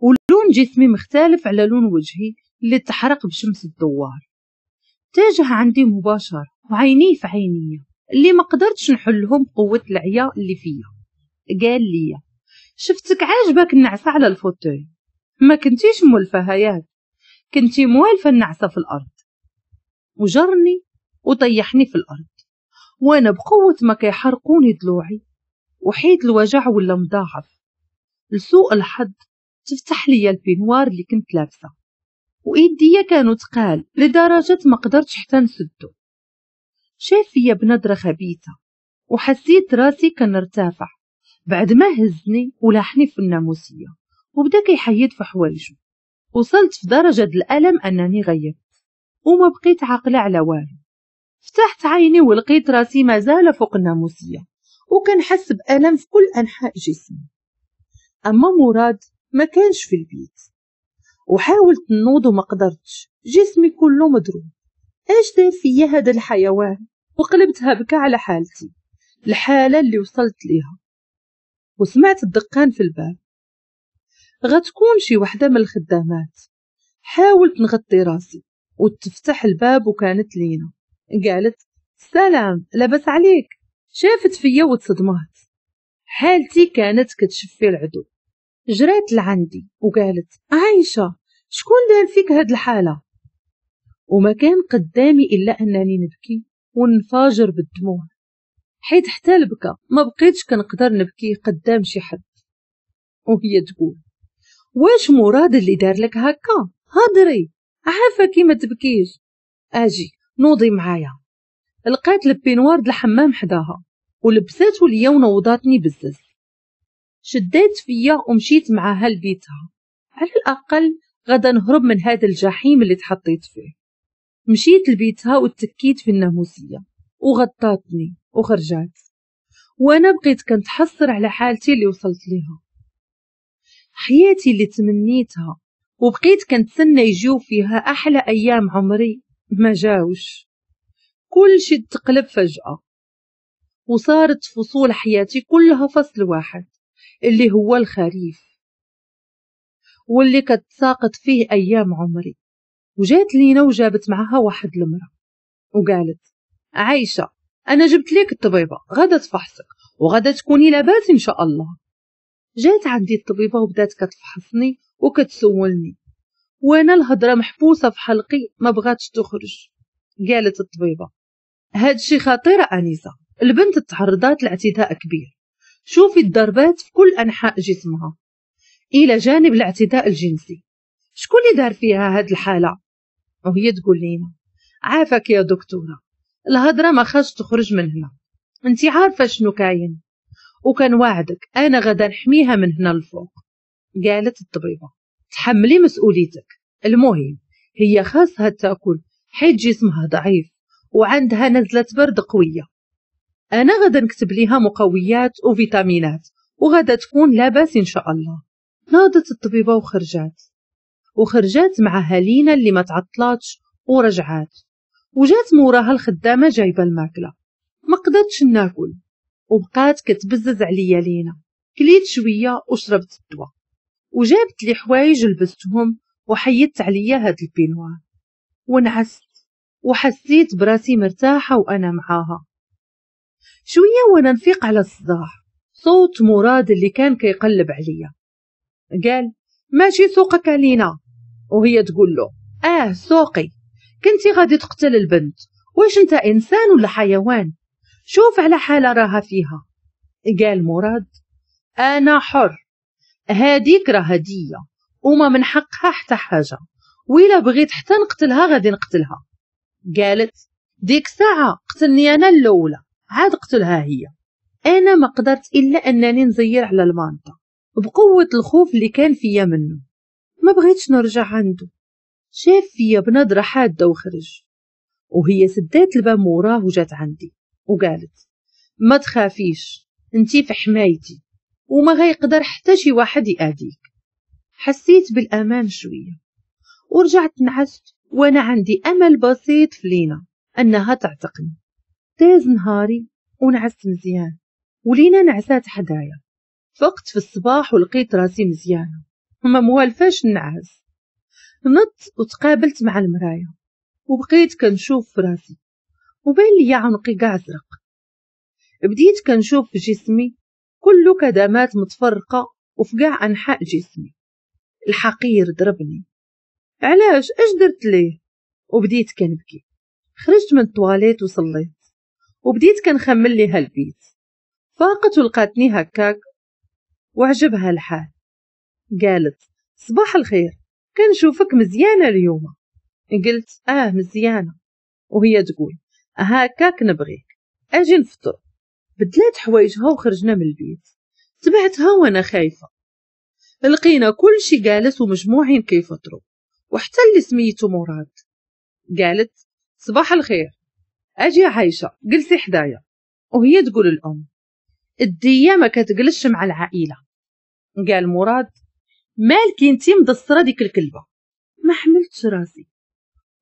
ولون جسمي مختلف على لون وجهي اللي تحرق بشمس الدوار تاجه عندي مباشر وعيني في عينية اللي ما قدرتش نحلهم بقوة العيا اللي فيا قال لي شفتك عاجبك النعسة على الفوتوي ما كنتيش مولفة هياك كنتي موالفة النعسة في الأرض وجرني وطيحني في الأرض وأنا بقوة ما كيحرقوني ضلوعي وحيد الوجع ولا مضاعف لسوء الحظ تفتح لي البينوار اللي كنت لابسه وإيديا كانوا تقال لدرجة ما قدرتش حتى نسدو شاف فيا بنظرة خبيثة وحسيت راسي كنرتفع بعد ما هزني ولاحني في الناموسية وبدا كيحيد في حوايجو وصلت في درجة الألم أنني غيبت وما بقيت عاقلة على والو فتحت عيني ولقيت راسي مازال فوق الناموسية وكنحس بألم في كل أنحاء جسمي أما مراد ما كانش في البيت وحاولت نوض وما قدرتش جسمي كله مضروب ايش دار فيا هذا الحيوان وقلبتها هبكة على حالتي الحالة اللي وصلت ليها وسمعت الدقان في الباب غتكون شي وحدة من الخدامات حاولت نغطي راسي وتفتح الباب وكانت لينا قالت سلام لبس عليك شافت فيا وتصدمات حالتي كانت كتشفي العدو جرات لعندي وقالت عايشة شكون دار فيك هاد الحالة وما كان قدامي إلا أنني نبكي ونفاجر بالدموع حيت حتى البكا ما بقيتش كنقدر نبكي قدام شي حد وهي تقول واش مراد اللي دار لك هكا هضري عافاكي ما تبكيش اجي نوضي معايا لقيت البينوار د الحمام حداها ولبساتو ليا ونوضاتني بزز شديت فيا ومشيت معاها لبيتها على الأقل غدا نهرب من هذا الجحيم اللي تحطيت فيه مشيت لبيتها وتكيت في الناموسية وغطاتني وخرجات وأنا بقيت كنتحسر على حالتي اللي وصلت ليها حياتي اللي تمنيتها وبقيت كنتسنى يجيو فيها أحلى أيام عمري ما جاوش كل شي تقلب فجأة وصارت فصول حياتي كلها فصل واحد اللي هو الخريف واللي كتساقط فيه أيام عمري وجات لينا وجابت معها واحد المرأة وقالت عايشة أنا جبت لك الطبيبة غدا تفحصك وغدا تكوني لاباس إن شاء الله جات عندي الطبيبة وبدات كتفحصني وكتسولني وانا الهضره محبوسه في حلقي ما بغاتش تخرج قالت الطبيبه هادشي خطير انيسه البنت تعرضات لاعتداء كبير شوفي الضربات في كل أنحاء جسمها إلى جانب الاعتداء الجنسي شكون اللي دار فيها هاد الحالة وهي تقول لينا عافاك يا دكتورة الهضرة ما خاش تخرج من هنا انت عارفة شنو كاين وكان وعدك أنا غدا نحميها من هنا لفوق قالت الطبيبة تحملي مسؤوليتك المهم هي خاصها تاكل حيت جسمها ضعيف وعندها نزلة برد قوية أنا غدا نكتب ليها مقويات وفيتامينات وغدا تكون لاباس إن شاء الله ناضت الطبيبة وخرجات وخرجات معها لينا اللي ما تعطلاتش ورجعات وجات موراها الخدامة جايبة الماكلة ما قدرتش ناكل وبقات كتبزز عليا لينا كليت شوية وشربت الدواء وجابت لي حوايج لبستهم وحيدت عليا هاد البينوار ونعست وحسيت براسي مرتاحة وأنا معاها شوية وانا نفيق على الصداع صوت مراد اللي كان كيقلب عليا قال ماشي سوقك علينا وهي تقول له اه سوقي كنتي غادي تقتل البنت واش انت انسان ولا حيوان شوف على حالة راها فيها قال مراد انا حر هاديك راه هدية وما من حقها حتى حاجة وإلا بغيت حتى نقتلها غادي نقتلها قالت ديك ساعة قتلني أنا الأولى عاد قتلها هي أنا ما قدرت إلا أنني نزير على المانطا بقوة الخوف اللي كان فيا منه ما بغيتش نرجع عنده شاف فيا بنظرة حادة وخرج وهي سدات الباب وراه وجات عندي وقالت ما تخافيش انتي في حمايتي وما غيقدر حتى شي واحد يأذيك حسيت بالأمان شوية ورجعت نعست وأنا عندي أمل بسيط في لينا أنها تعتقني تاز نهاري ونعست مزيان ولينا نعسات حدايا فقت في الصباح ولقيت راسي مزيانة هما موالفاش النعاس نط وتقابلت مع المرايا وبقيت كنشوف في راسي وبين لي عنقي قاع زرق بديت كنشوف في جسمي كل كدمات متفرقة وفي قاع أنحاء جسمي الحقير ضربني علاش اش درت ليه وبديت كنبكي خرجت من الطواليت وصليت وبديت كنخمل ليها البيت فاقت ولقاتني هكاك وعجبها الحال قالت صباح الخير كنشوفك مزيانة اليوم قلت اه مزيانة وهي تقول هكاك نبغيك اجي نفطر بدلات حوايجها وخرجنا من البيت تبعتها وانا خايفة لقينا كل شي جالس ومجموعين كيفطروا وحتى اللي سميتو مراد قالت صباح الخير اجي عايشه جلسي حدايا وهي تقول الام الدية ما كتجلسش مع العائله قال مراد مالك انتي مدصرة ديك الكلبه ما حملتش راسي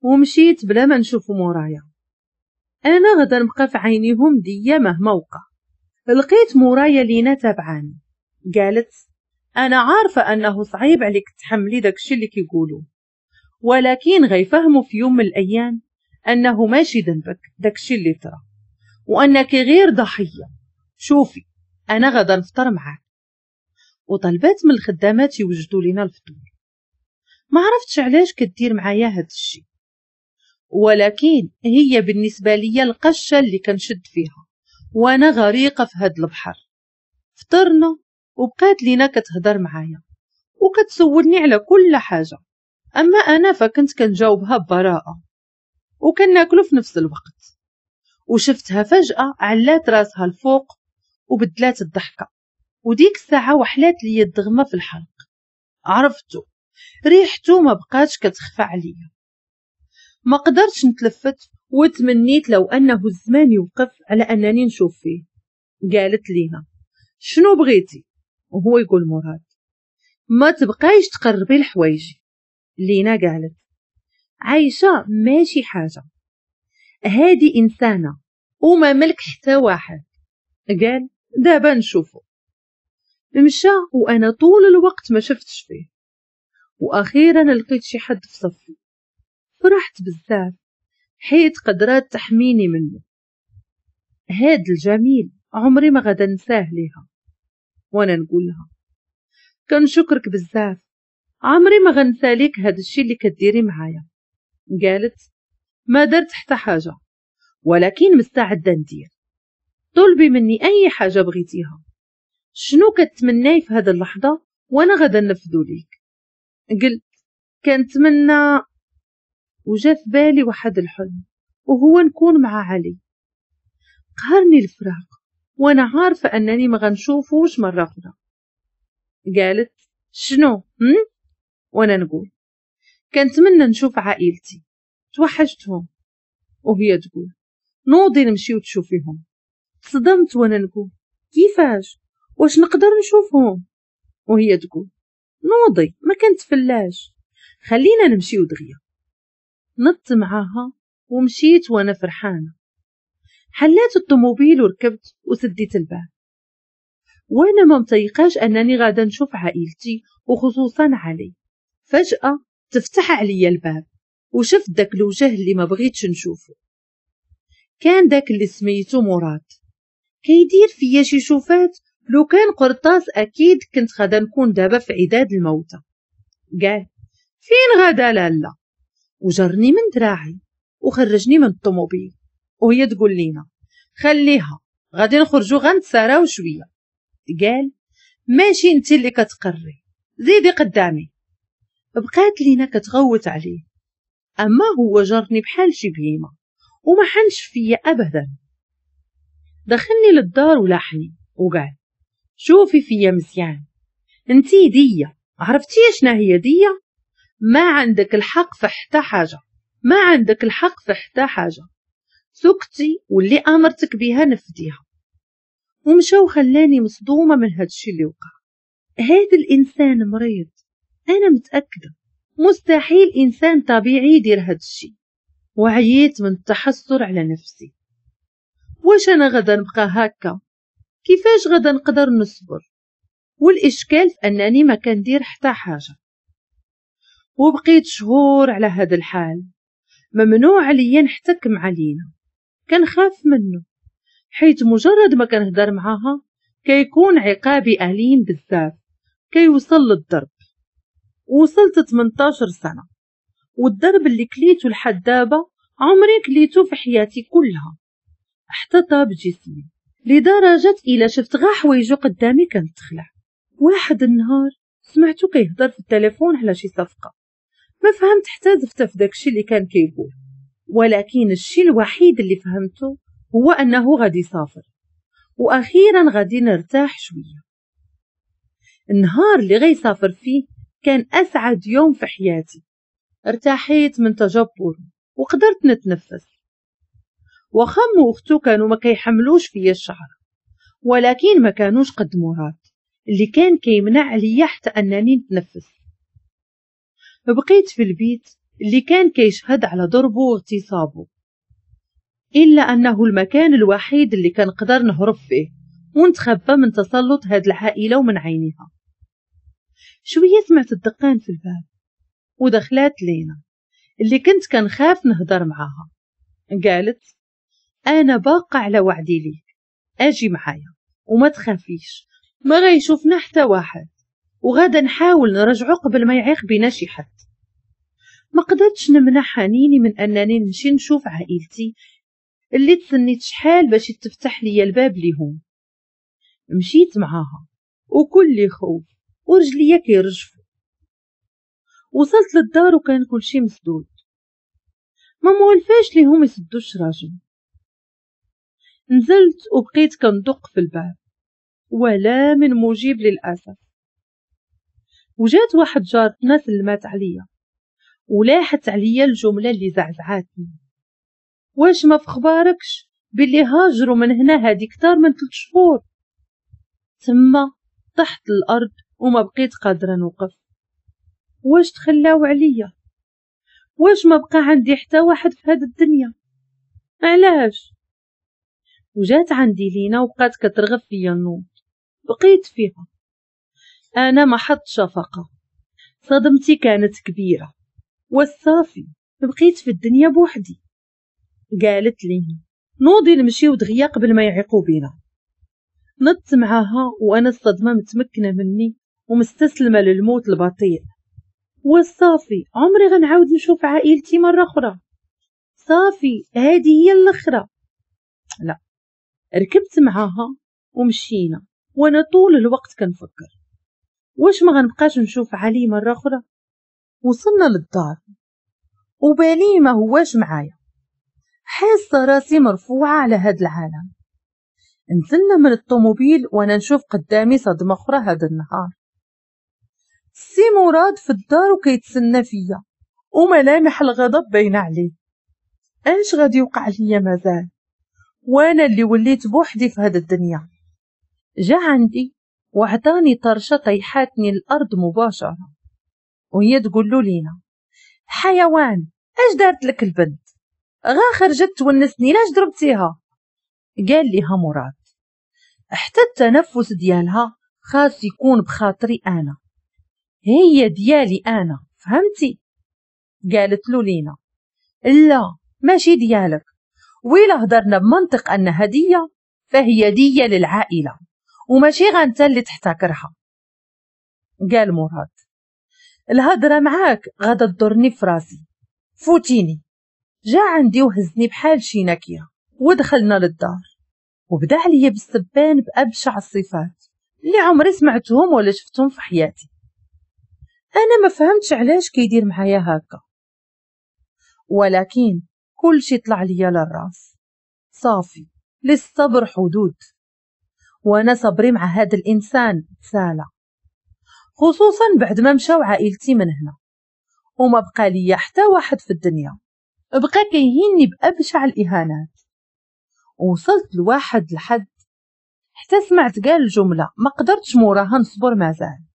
ومشيت بلا ما نشوف مورايا انا غدا نبقى في عينيهم دية مهما وقع لقيت مورايا لينا تابعاني قالت انا عارفه انه صعيب عليك تحملي داكشي اللي كيقولوا ولكن غيفهموا في يوم من الايام أنه ماشي ذنبك داكشي اللي طرا وأنك غير ضحية شوفي أنا غدا نفطر معاك وطلبات من الخدامات يوجدوا لنا الفطور ما عرفتش علاش كدير معايا هاد الشي ولكن هي بالنسبة ليا القشة اللي كنشد فيها وأنا غريقة في هاد البحر فطرنا وبقات لينا كتهضر معايا وكتسولني على كل حاجة أما أنا فكنت كنجاوبها ببراءة وكناكلو في نفس الوقت وشفتها فجأة علات راسها الفوق وبدلات الضحكة وديك الساعة وحلات لي الدغمة في الحلق عرفتو ريحتو ما بقاش كتخفى عليا ما قدرتش نتلفت وتمنيت لو أنه الزمان يوقف على أنني نشوف فيه قالت لينا شنو بغيتي وهو يقول مراد ما تبقايش تقربي لحوايجي لينا قالت عايشة ماشي حاجة هادي إنسانة وما ملك حتى واحد قال دابا نشوفو مشى وأنا طول الوقت ما شفتش فيه وأخيرا لقيت شي حد في صفي فرحت بزاف حيت قدرات تحميني منه هاد الجميل عمري ما غدا نساه ليها وانا نقولها كنشكرك بزاف عمري ما غنساليك هاد الشي اللي كديري معايا قالت ما درت حتى حاجة ولكن مستعدة ندير طلبي مني أي حاجة بغيتيها شنو كتمناي في هذه اللحظة وأنا غدا نفذو ليك قلت كنتمنى وجا في بالي واحد الحلم وهو نكون مع علي قهرني الفراق وانا عارفة انني ما غنشوفوش مرة اخرى قالت شنو هم؟ وانا نقول كنتمنى نشوف عائلتي توحشتهم وهي تقول نوضي نمشي وتشوفيهم صدمت وانا نقول كيفاش واش نقدر نشوفهم وهي تقول نوضي ما فلاش خلينا نمشي دغيا نط معاها ومشيت وانا فرحانه حلات الطوموبيل وركبت وسديت الباب وانا ما متيقاش انني غادا نشوف عائلتي وخصوصا علي فجاه تفتح عليا الباب وشفت داك الوجه اللي ما بغيتش نشوفه كان داك اللي سميتو مراد كيدير فيا شي شوفات لو كان قرطاس اكيد كنت غادا نكون دابا في عداد الموتى قال فين غادا لالا وجرني من دراعي وخرجني من الطوموبيل وهي تقول لينا خليها غادي نخرجو غنتساراو شويه قال ماشي انت اللي كتقري زيدي قدامي بقات لينا كتغوت عليه أما هو جرني بحال شي بهيمة وما حنش فيا أبدا دخلني للدار ولاحني وقال شوفي فيا مزيان انتي دية عرفتي شنا هي دية ما عندك الحق في حتى حاجة ما عندك الحق في حتى حاجة سكتي واللي أمرتك بها نفديها ومشى وخلاني مصدومة من هادشي اللي وقع هاد الإنسان مريض أنا متأكدة مستحيل إنسان طبيعي يدير هاد الشي وعييت من التحسر على نفسي واش أنا غدا نبقى هكا كيفاش غدا نقدر نصبر والإشكال في أنني ما كندير حتى حاجة وبقيت شهور على هاد الحال ممنوع عليا نحتك مع لينا كنخاف منه حيت مجرد ما كنهضر معاها كيكون عقابي أليم بزاف كيوصل للضرب وصلت 18 سنة والضرب اللي كليته لحد دابا عمري كليته في حياتي كلها احتطى بجسمي لدرجة إلى شفت غا حوايجو قدامي كانت واحد النهار سمعتو كيهضر في التليفون على شي صفقة ما فهمت حتى زفت في داكشي اللي كان كيقول ولكن الشي الوحيد اللي فهمته هو أنه غادي يسافر وأخيرا غادي نرتاح شوية النهار اللي غيسافر فيه كان أسعد يوم في حياتي ارتاحيت من تجبر وقدرت نتنفس وخم وأختو كانوا ما كيحملوش فيا الشعر ولكن ما كانوش قد مراد اللي كان كيمنع عليا حتى أنني نتنفس بقيت في البيت اللي كان كيشهد على ضربه واغتصابه إلا أنه المكان الوحيد اللي كنقدر نهرب فيه ونتخبى من تسلط هاد العائلة ومن عينها شوية سمعت الدقان في الباب ودخلت لينا اللي كنت كنخاف نهضر معاها قالت أنا باقة على وعدي ليك أجي معايا وما تخافيش ما غيشوفنا حتى واحد وغدا نحاول نرجعو قبل ما يعيق بينا شي حد ما قدرتش نمنع حنيني من أنني نمشي نشوف عائلتي اللي تسنيت شحال باش تفتح لي الباب ليهم مشيت معاها وكل خوف ورجليا كيرجفوا وصلت للدار وكان كل شي مسدود ما موالفاش ليهم يسدوش راجل نزلت وبقيت كندق في الباب ولا من مجيب للأسف وجات واحد جارتنا سلمات عليا ولاحت عليا الجملة اللي زعزعاتني واش ما في خباركش باللي هاجروا من هنا هادي كتار من ثلاث شهور تما طحت الأرض وما بقيت قادرة نوقف واش تخلاو عليا واش ما بقى عندي حتى واحد في هاد الدنيا علاش وجات عندي لينا وبقات كترغب فيا النوم بقيت فيها انا محط شفقه صدمتي كانت كبيره والصافي بقيت في الدنيا بوحدي قالت لينا نوضي نمشيو دغيا قبل ما يعيقوا بينا نضت معاها وانا الصدمه متمكنه مني ومستسلمة للموت البطيء والصافي عمري غنعاود نشوف عائلتي مرة أخرى صافي هذه هي الأخرى لا ركبت معاها ومشينا وأنا طول الوقت كنفكر واش ما غنبقاش نشوف علي مرة أخرى وصلنا للدار وبالي ما هواش معايا حاسة راسي مرفوعة على هاد العالم نزلنا من الطوموبيل وانا نشوف قدامي صدمة اخرى هذا النهار سي مراد في الدار وكيتسنى فيا وملامح الغضب باينة عليه اش غادي يوقع ليا مازال وانا اللي وليت بوحدي في هاد الدنيا جا عندي وعطاني طرشه طيحاتني الارض مباشره وهي تقول له لينا حيوان اش دارت لك البنت غا خرجت تونسني لاش ضربتيها قال ليها مراد حتى التنفس ديالها خاص يكون بخاطري انا هي ديالي أنا فهمتي قالت له لينا لا ماشي ديالك ويلا هضرنا بمنطق أنها هدية فهي دية للعائلة وماشي غنتا اللي تحتكرها قال مراد الهضرة معاك غادا تضرني في راسي فوتيني جا عندي وهزني بحال شي نكية ودخلنا للدار وبدا عليا بالسبان بأبشع الصفات اللي عمري سمعتهم ولا شفتهم في حياتي أنا ما فهمتش علاش كيدير معايا هكا ولكن كل شي طلع ليا للراس صافي للصبر حدود وانا صبري مع هذا الانسان سالا خصوصا بعد ما مشاو عائلتي من هنا وما بقى ليا حتى واحد في الدنيا بقى كيهيني بابشع الاهانات وصلت لواحد الحد حتى سمعت قال الجمله ما قدرتش موراها نصبر مازال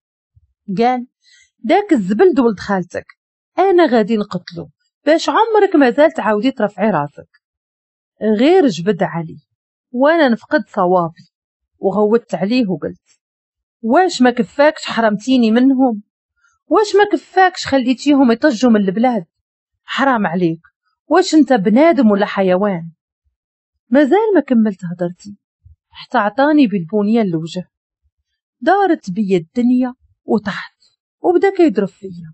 قال داك الزبل ولد خالتك انا غادي نقتلو باش عمرك مازال تعاودي ترفعي راسك غير جبد علي وانا نفقد صوابي وغوت عليه وقلت واش ما كفاكش حرمتيني منهم واش ما كفاكش خليتيهم يطجوا من البلاد حرام عليك واش انت بنادم ولا حيوان مازال ما كملت هضرتي حتى عطاني بالبونية الوجه دارت بي الدنيا وطحت وبدا كيضرب فيا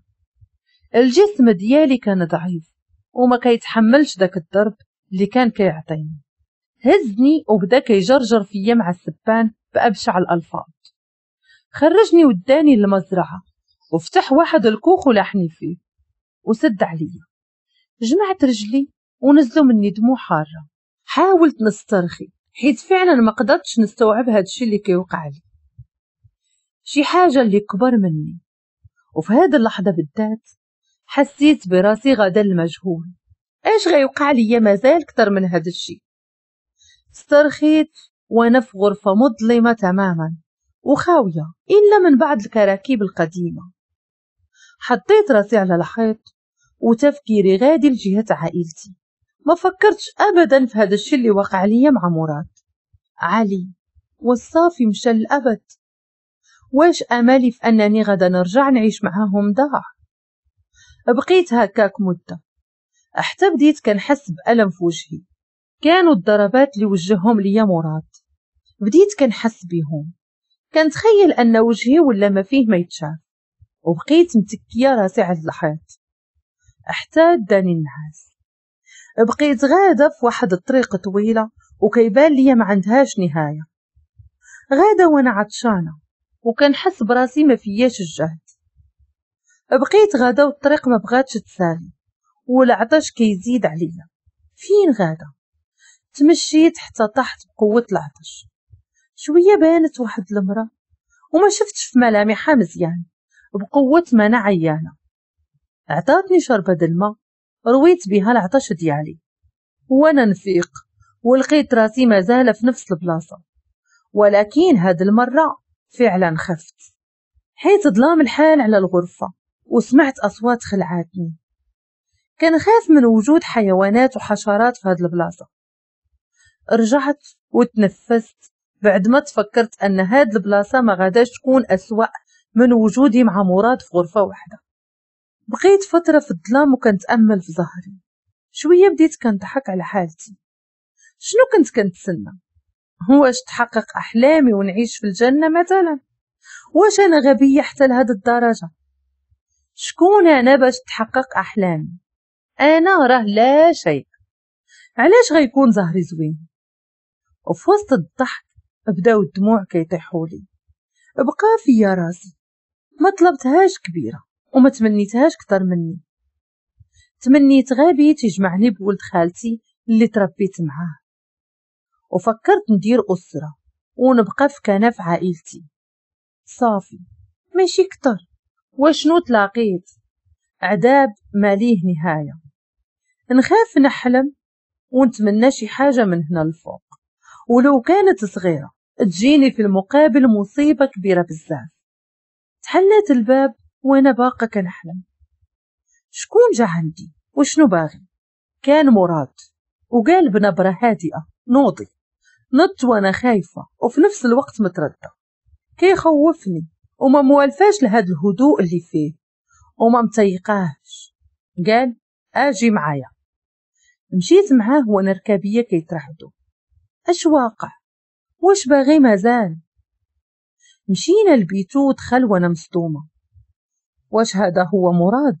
الجسم ديالي كان ضعيف وما كيتحملش داك الضرب اللي كان كيعطيني هزني وبدا كيجرجر فيا مع السبان بأبشع الألفاظ خرجني وداني للمزرعة وفتح واحد الكوخ ولاحني فيه وسد عليا جمعت رجلي ونزلوا مني دموع حارة حاولت نسترخي حيت فعلا ما قدرتش نستوعب هادشي اللي كيوقع لي شي حاجة اللي كبر مني وفي هذه اللحظة بالذات حسيت براسي غدا المجهول ايش غيوقع لي مازال كتر من هذا الشي استرخيت وانا في غرفة مظلمة تماما وخاوية إلا من بعد الكراكيب القديمة حطيت راسي على الحيط وتفكيري غادي لجهة عائلتي ما فكرتش أبدا في هذا الشي اللي وقع لي مع مراد علي والصافي مشى للأبد واش أمالي في أنني غدا نرجع نعيش معاهم ضاع بقيت هكاك مدة حتى بديت كنحس بألم في وجهي كانوا الضربات اللي وجههم ليا مراد بديت كنحس بيهم كنتخيل أن وجهي ولا ما فيه ما يتشاف وبقيت متكية راسي على الحيط حتى داني النعاس بقيت غادة في واحد الطريق طويلة وكيبان ليا ما عندهاش نهاية غادة وأنا عطشانة وكنحس براسي ما فياش الجهد بقيت غادا والطريق ما بغاتش تسالي والعطش كيزيد عليا فين غادا تمشيت حتى طحت بقوة العطش شوية بانت واحد المرأة وما شفتش في ملامحها مزيان بقوة ما أنا عيانة عطاتني شربة الماء رويت بها العطش ديالي وأنا نفيق ولقيت راسي مازال في نفس البلاصة ولكن هاد المرة فعلا خفت حيث ظلام الحال على الغرفة وسمعت أصوات خلعاتني كان خاف من وجود حيوانات وحشرات في هاد البلاصة رجعت وتنفست بعد ما تفكرت أن هاد البلاصة ما غاداش تكون أسوأ من وجودي مع مراد في غرفة واحدة بقيت فترة في الظلام أمل في ظهري شوية بديت كنضحك على حالتي شنو كنت كنتسنى هو اش تحقق أحلامي ونعيش في الجنة مثلا واش أنا غبية حتى لهاد الدرجة شكون أنا باش تحقق أحلامي أنا راه لا شيء علاش غيكون زهري زوين وفي وسط الضحك بداو الدموع كيطيحولي بقى فيا راسي ما طلبتهاش كبيرة وما تمنيتهاش كتر مني تمنيت غابي تجمعني بولد خالتي اللي تربيت معاه وفكرت ندير أسرة ونبقى في كنف عائلتي صافي ماشي كتر وشنو تلاقيت عذاب ماليه نهاية نخاف نحلم ونتمنى شي حاجة من هنا الفوق ولو كانت صغيرة تجيني في المقابل مصيبة كبيرة بزاف تحلت الباب وانا باقا كنحلم شكون جا عندي وشنو باغي كان مراد وقال بنبرة هادئة نوضي نط وانا خايفة وفي نفس الوقت متردة كيخوفني وما موالفاش لهاد الهدوء اللي فيه وما متيقاهش قال اجي معايا مشيت معاه وانا ركابية كيترحدو اش واقع واش باغي مازال مشينا لبيتو ودخل وانا مصدومة واش هذا هو مراد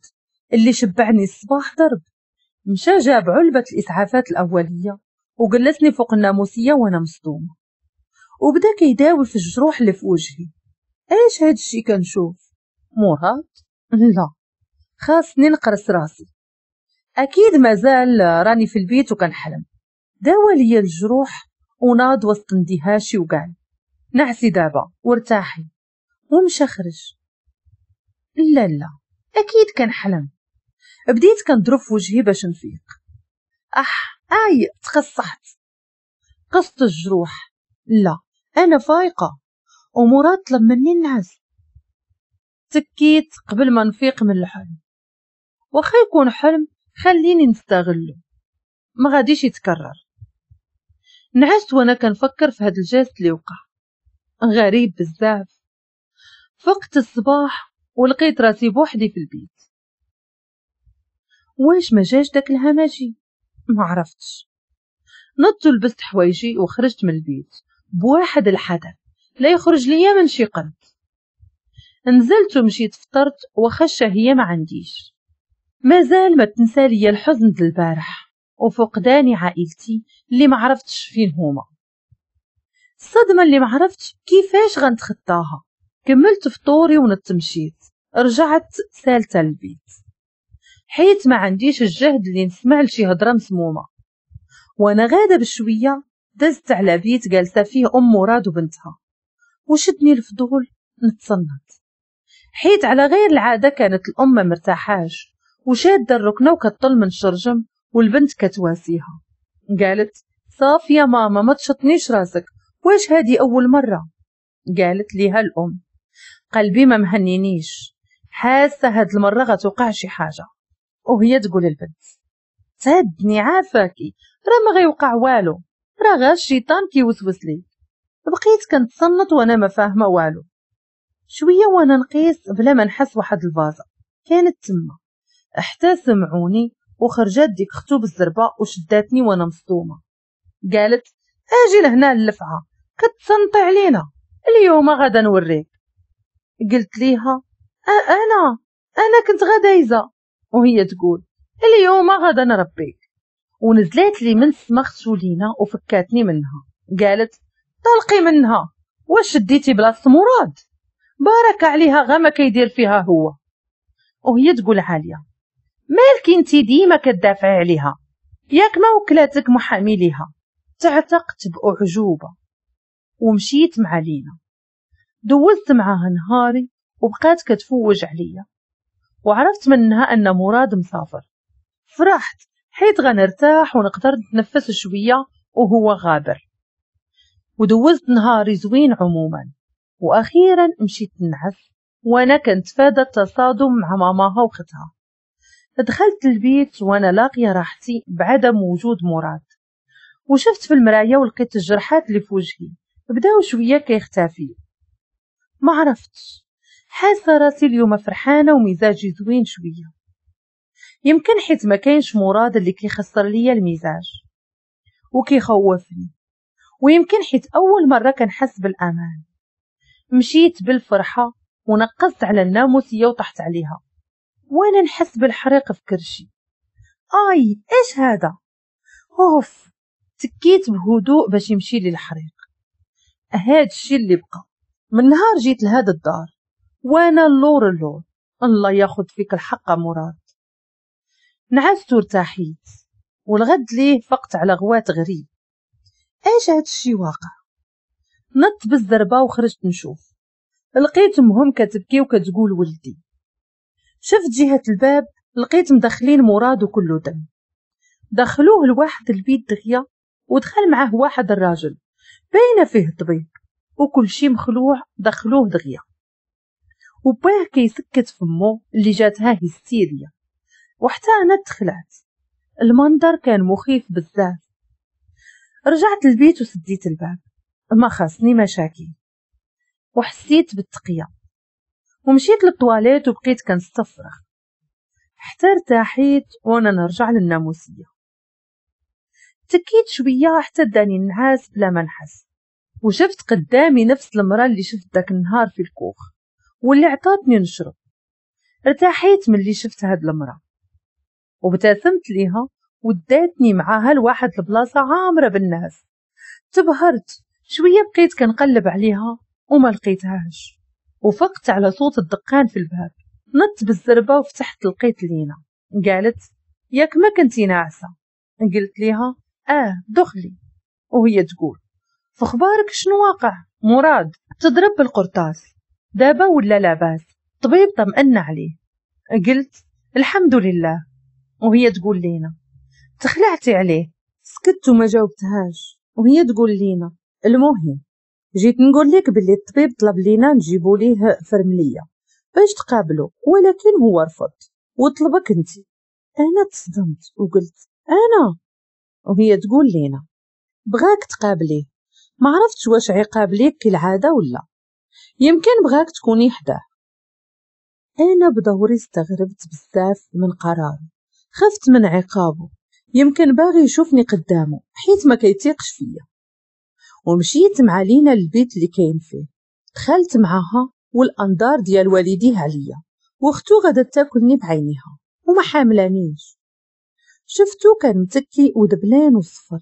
اللي شبعني الصباح ضرب مشى جاب علبة الإسعافات الأولية وجلسني فوق الناموسية وأنا مصدومة وبدا كيداوي في الجروح اللي في وجهي ايش هاد الشي كنشوف مرض لا خاصني نقرس راسي اكيد مازال راني في البيت وكنحلم داوى ليا الجروح وناض وسط اندهاشي وقال نعسي دابا وارتاحي ومشى خرج لا لا اكيد كنحلم بديت كنضرب في وجهي باش نفيق اح اي تقصحت قصت الجروح لا انا فايقه ومراد طلب مني النعس تكيت قبل ما نفيق من الحلم واخا يكون حلم خليني نستغله ما غاديش يتكرر نعست وانا كنفكر في هاد الجاست اللي وقع غريب بزاف فقت الصباح ولقيت راسي بوحدي في البيت واش ما جاش داك الهمجي ما عرفتش نط لبست حوايجي وخرجت من البيت بواحد الحدث لا يخرج ليا من شي قرد نزلت ومشيت فطرت وخشة هي ما عنديش مازال ما تنسى لي الحزن البارح وفقدان عائلتي اللي ما عرفتش فين هما الصدمة اللي ما عرفتش كيفاش غنتخطاها كملت فطوري ونتمشيت رجعت سالتة البيت حيت ما عنديش الجهد اللي نسمع لشي هضره مسمومه وانا غاده بشويه دزت على بيت جالسه فيه ام مراد وبنتها وشدني الفضول نتصنت حيت على غير العاده كانت الام مرتاحاش وشاده الركنه وكطل من الشرجم والبنت كتواسيها قالت صافي يا ماما ما تشطنيش راسك واش هادي اول مره قالت ليها الام قلبي ما مهنينيش حاسه هاد المره غتوقع شي حاجه وهي تقول البنت تهدني عافاكي راه ما غيوقع والو راه غير الشيطان كيوسوس لي بقيت كنتصنت وانا ما فاهمه والو شويه وانا نقيس بلا ما نحس واحد الفازه كانت تما حتى سمعوني وخرجت ديك ختو بالزربه وشداتني وانا مصدومه قالت اجي لهنا اللفعه كتسنطي علينا اليوم غادا نوريك قلت ليها أه انا انا كنت غدايزه وهي تقول اليوم غدا نربيك ونزلت لي من سولينا وفكاتني منها قالت طلقي منها واش شديتي بلاصة مراد بارك عليها غما كيدير فيها هو وهي تقول عالية مالك انتي ديما كتدافعي عليها ياك ما وكلاتك محامي ليها تعتقت بأعجوبة ومشيت مع لينا دوزت معاها نهاري وبقات كتفوج عليا وعرفت منها أن مراد مسافر فرحت حيت غنرتاح ونقدر نتنفس شوية وهو غابر ودوزت نهاري زوين عموما وأخيرا مشيت نعس وأنا كنتفادى التصادم مع ماماها وختها دخلت البيت وأنا لاقية راحتي بعدم وجود مراد وشفت في المراية ولقيت الجرحات اللي في وجهي بداو شوية كيختفيو ما عرفتش حاسة راسي اليوم فرحانة ومزاجي زوين شوية يمكن حيت ما كاينش مراد اللي كيخسر ليا المزاج وكيخوفني ويمكن حيت أول مرة كنحس بالأمان مشيت بالفرحة ونقصت على الناموسية وطحت عليها وانا نحس بالحريق في كرشي اي ايش هذا اوف تكيت بهدوء باش يمشي لي الحريق هاد الشي اللي بقى من نهار جيت لهاد الدار وانا اللور الله ياخد فيك الحق مراد نعست ارتاحيت والغد ليه فقت على غوات غريب ايش هاد الشي واقع نط بالزربه وخرجت نشوف لقيت مهم كتبكي وكتقول ولدي شفت جهة الباب لقيت مدخلين مراد وكله دم دخلوه لواحد البيت دغيا ودخل معاه واحد الراجل باينه فيه طبيب وكل شي مخلوع دخلوه دغيا وباه كيسكت فمو اللي جاتها هستيريا وحتى انا تخلعت المنظر كان مخيف بزاف رجعت البيت وسديت الباب ما خاصني مشاكل وحسيت بالتقيه ومشيت للطواليت وبقيت كنستفرغ حتى ارتاحيت وانا نرجع للناموسيه تكيت شويه حتى داني النعاس بلا ما نحس وشفت قدامي نفس المراه اللي شفت داك النهار في الكوخ واللي عطاتني نشرب ارتاحيت من اللي شفت هاد المرأة وابتسمت ليها وداتني معاها لواحد البلاصة عامرة بالناس تبهرت شوية بقيت كنقلب عليها وما لقيتهاش وفقت على صوت الدقان في الباب نط بالزربة وفتحت لقيت لينا قالت ياك ما كنتي ناعسة قلت ليها اه دخلي وهي تقول فخبارك شنو واقع مراد تضرب بالقرطاس دابا ولا لاباس طبيب طمأنا عليه قلت الحمد لله وهي تقول لينا تخلعتي عليه سكت وما جاوبتهاش وهي تقول لينا المهم جيت نقول لك باللي الطبيب طلب لينا نجيبو ليه فرملية باش تقابلو ولكن هو رفض وطلبك انت انا تصدمت وقلت انا وهي تقول لينا بغاك تقابليه ما عرفتش واش عقاب ليك كالعادة ولا يمكن بغاك تكوني حداه أنا بدوري استغربت بزاف من قراره خفت من عقابه يمكن باغي يشوفني قدامه حيت ما كيتيقش فيا ومشيت مع لينا للبيت اللي كاين فيه دخلت معاها والانظار ديال والديه عليا واختو غادا تاكلني بعينيها وما حاملانيش شفتو كان متكي ودبلان وصفر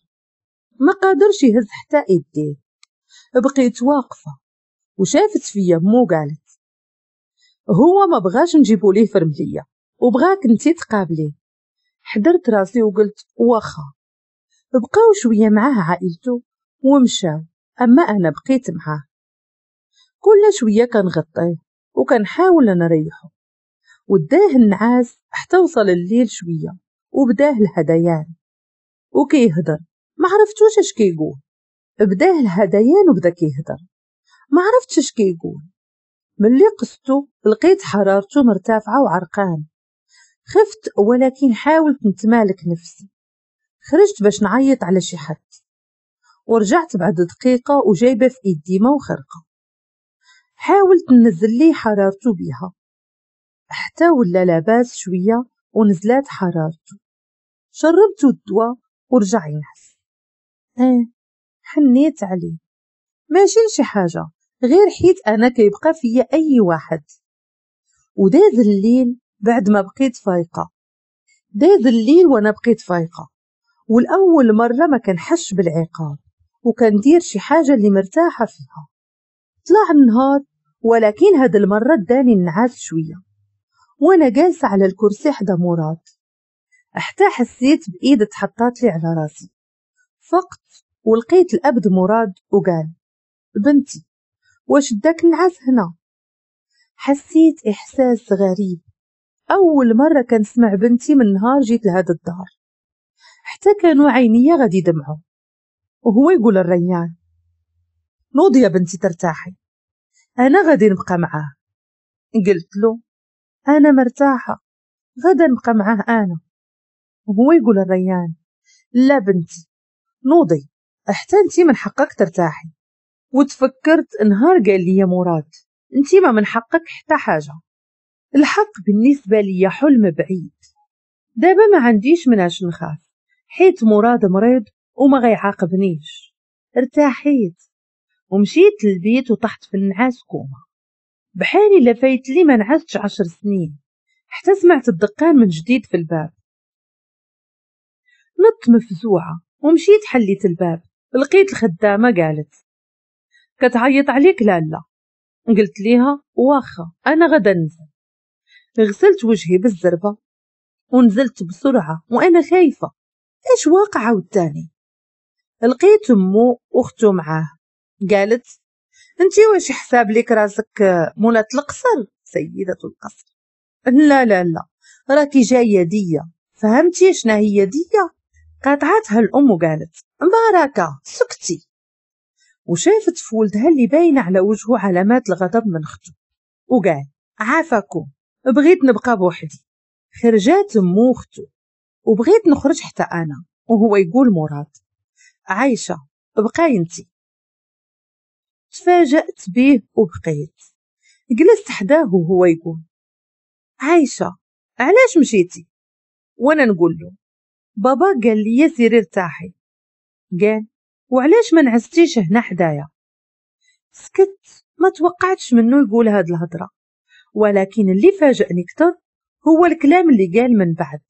ما قادرش يهز حتى يديه بقيت واقفه وشافت فيا مو قالت هو ما بغاش نجيبو ليه في رملية وبغاك انتي تقابليه حضرت راسي وقلت واخا بقاو شوية معاه عائلته ومشاو أما أنا بقيت معاه كل شوية كنغطيه وكنحاول نريحه وداه النعاس حتى وصل الليل شوية وبداه الهديان وكيهدر ما عرفتوش اش كيقول بداه الهديان وبدا كيهدر ما عرفتش اش كيقول ملي قستو لقيت حرارته مرتفعة وعرقان خفت ولكن حاولت نتمالك نفسي خرجت باش نعيط على شي حد ورجعت بعد دقيقة وجايبة في إيدي ما وخرقة حاولت ننزل ليه حرارته بيها حتى ولا لاباس شوية ونزلات حرارته شربت الدواء ورجع ينعس اه حنيت عليه ماشي لشي حاجة غير حيت انا كيبقى فيا اي واحد وداز الليل بعد ما بقيت فايقه داز الليل وانا بقيت فايقه والاول مره ما كنحش بالعقاب وكندير شي حاجه اللي مرتاحه فيها طلع النهار ولكن هاد المره داني النعاس شويه وانا جالسه على الكرسي حدا مراد حتى حسيت بايد تحطات لي على راسي فقت ولقيت الابد مراد وقال بنتي واش داك العز هنا حسيت إحساس غريب أول مرة كنسمع بنتي من نهار جيت لهاد الدار حتى كانوا عينيا غادي يدمعوا وهو يقول الريان نوضي يا بنتي ترتاحي أنا غادي نبقى معاه قلت له أنا مرتاحة غدا نبقى معاه أنا وهو يقول الريان لا بنتي نوضي حتى انتي من حقك ترتاحي وتفكرت نهار قال لي يا مراد انت ما من حقك حتى حاجة الحق بالنسبة لي حلم بعيد دابا ما عنديش مناش نخاف حيت مراد مريض وما غيعاقبنيش ارتاحيت ومشيت للبيت وطحت في النعاس كوما بحالي لفايت لي ما نعستش عشر سنين حتى سمعت الدقان من جديد في الباب نط مفزوعة ومشيت حليت الباب لقيت الخدامة قالت كتعيط عليك لالا قلت ليها واخا انا غدا نزل غسلت وجهي بالزربه ونزلت بسرعه وانا خايفه ايش واقع عاوتاني لقيت امو واختو معاه قالت انتي واش حساب لك راسك مولات القصر سيدة القصر لا لا لا راكي جاية دية فهمتي شنا هي دية قاطعتها الام وقالت باركة سكتي في ولدها اللي باينة على وجهه علامات الغضب من أخته وقال عافاكم بغيت نبقى بوحدي خرجات مو أخته وبغيت نخرج حتى أنا وهو يقول مراد عايشة بقاي انتي تفاجأت به وبقيت جلست حداه وهو يقول عايشة علاش مشيتي وأنا نقول له بابا قال لي سيري ارتاحي قال وعلاش ما نعزتيش هنا حدايا سكت ما توقعتش منه يقول هاد الهضرة ولكن اللي فاجأني كتر هو الكلام اللي قال من بعد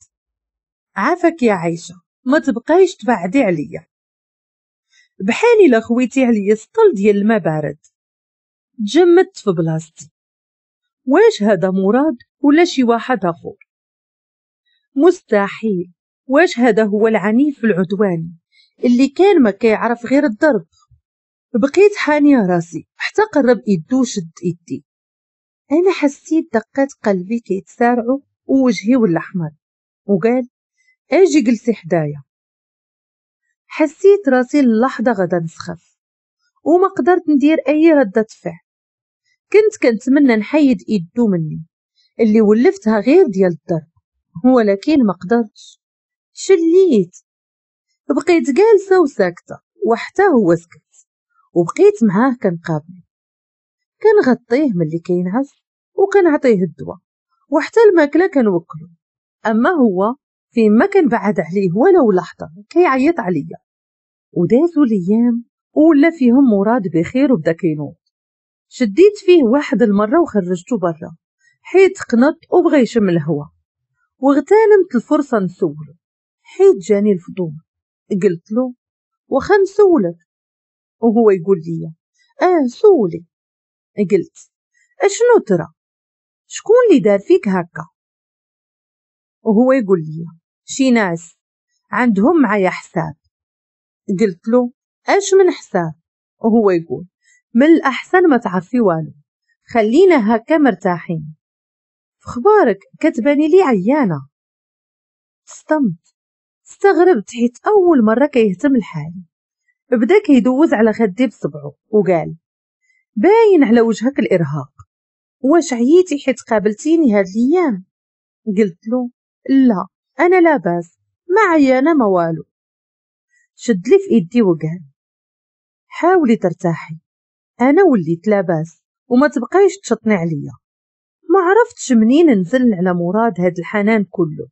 عافاك يا عايشة ما تبقايش تبعدي عليا بحالي لخويتي عليا سطل ديال الماء بارد تجمدت في بلاصتي واش هذا مراد ولا شي واحد اخر مستحيل واش هذا هو العنيف العدواني اللي كان ما كيعرف غير الضرب بقيت حانية راسي حتى قرب يدو شد ايدي أنا حسيت دقات قلبي كيتسارعوا ووجهي ولا أحمر وقال أجي جلسي حدايا حسيت راسي اللحظة غدا نسخف وما قدرت ندير أي ردة فعل كنت كنتمنى نحيد ايدو مني اللي ولفتها غير ديال الضرب ولكن ما قدرتش شليت بقيت جالسة وساكتة وحتى هو سكت وبقيت معاه كنقابل كنغطيه ملي كينعس وكنعطيه الدواء وحتى الماكلة كنوكلو أما هو فين ما كنبعد عليه ولو لحظة كيعيط عليا ودازو الأيام ولا فيهم مراد بخير وبدا كينوض شديت فيه واحد المرة وخرجته برا حيت قنط وبغى يشم الهواء واغتنمت الفرصة نسولو حيت جاني الفضول قلت له وخا نسولك وهو يقول لي اه سولي قلت اشنو ترى شكون اللي دار فيك هكا وهو يقول لي شي ناس عندهم معايا حساب قلت له اش من حساب وهو يقول من الاحسن ما تعرفي والو خلينا هكا مرتاحين في خبارك كتباني لي عيانه استمت استغربت حيت أول مرة كيهتم الحال بدا كيدوز على خدي بصبعه وقال باين على وجهك الإرهاق واش عييتي حيت قابلتيني هاد الأيام قلت له لا أنا لاباس ما عيانا ما والو شد لي في إيدي وقال حاولي ترتاحي أنا وليت لاباس وما تبقايش تشطني عليا ما عرفتش منين نزل على مراد هاد الحنان كله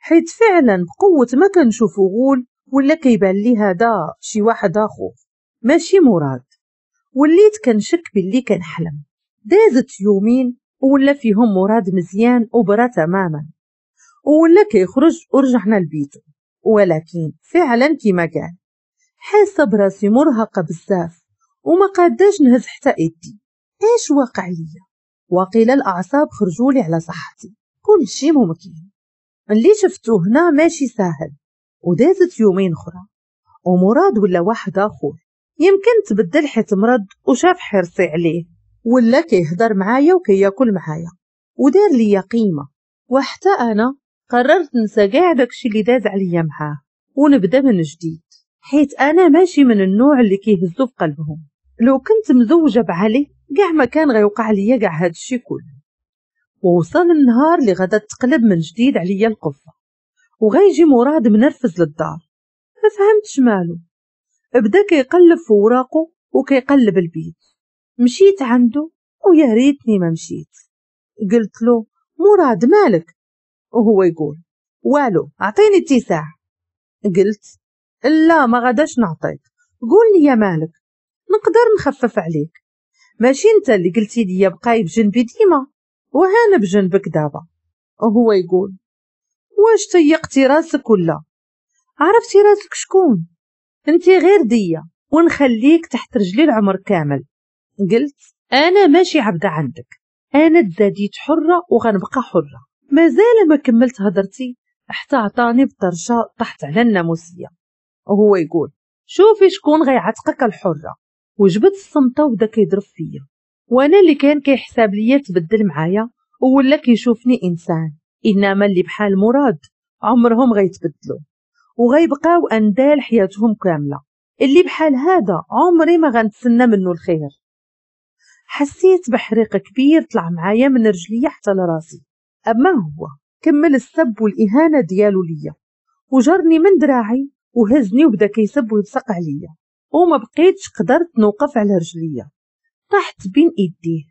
حيت فعلا بقوة ما كنشوفو غول ولا كيبان لي هذا شي واحد آخر ماشي مراد وليت كنشك باللي كنحلم دازت يومين ولا فيهم مراد مزيان وبرا تماما ولا كيخرج ورجعنا لبيته ولكن فعلا كيما قال حاسه براسي مرهقه بزاف وما قاداش نهز حتى ايدي ايش واقع ليا واقيلا الاعصاب خرجولي على صحتي كلشي ممكن اللي شفتو هنا ماشي ساهل ودازت يومين أخرى ومراد ولا واحد آخر يمكن تبدل حيت مرض وشاف حرصي عليه ولا كيهضر معايا وكياكل معايا ودار ليا قيمة وحتى أنا قررت نسى كاع داكشي اللي داز عليا معاه ونبدا من جديد حيت أنا ماشي من النوع اللي كيهزو في قلبهم لو كنت مزوجة بعلي كاع ما كان غيوقع ليا كاع هادشي كله ووصل النهار اللي غدا تقلب من جديد عليا القفة وغيجي مراد منرفز للدار ما فهمتش مالو بدا كيقلب في وراقو وكيقلب البيت مشيت عنده ويا ريتني ما مشيت قلت له مراد مالك وهو يقول والو اعطيني اتساع قلت لا ما غداش نعطيك قول لي يا مالك نقدر نخفف عليك ماشي انت اللي قلتي لي بقاي بجنبي ديما وهانا بجنبك دابا وهو يقول واش تيقتي راسك ولا عرفتي راسك شكون انت غير ديا ونخليك تحت رجلي العمر كامل قلت انا ماشي عبدة عندك انا تزاديت حرة وغنبقى حرة مازال ما كملت هضرتي حتى عطاني بطرشة طحت على الناموسية وهو يقول شوفي شكون غيعتقك الحرة وجبت الصمتة وبدا كيضرب فيا وانا اللي كان كيحساب ليا تبدل معايا ولا كيشوفني انسان انما اللي بحال مراد عمرهم غيتبدلوا وغيبقاو اندال حياتهم كامله اللي بحال هذا عمري ما غنتسنى منه الخير حسيت بحريق كبير طلع معايا من رجليا حتى لراسي اما هو كمل السب والاهانه ديالو ليا وجرني من دراعي وهزني وبدا كيسب ويبصق عليا وما بقيتش قدرت نوقف على رجليا طحت بين إيديه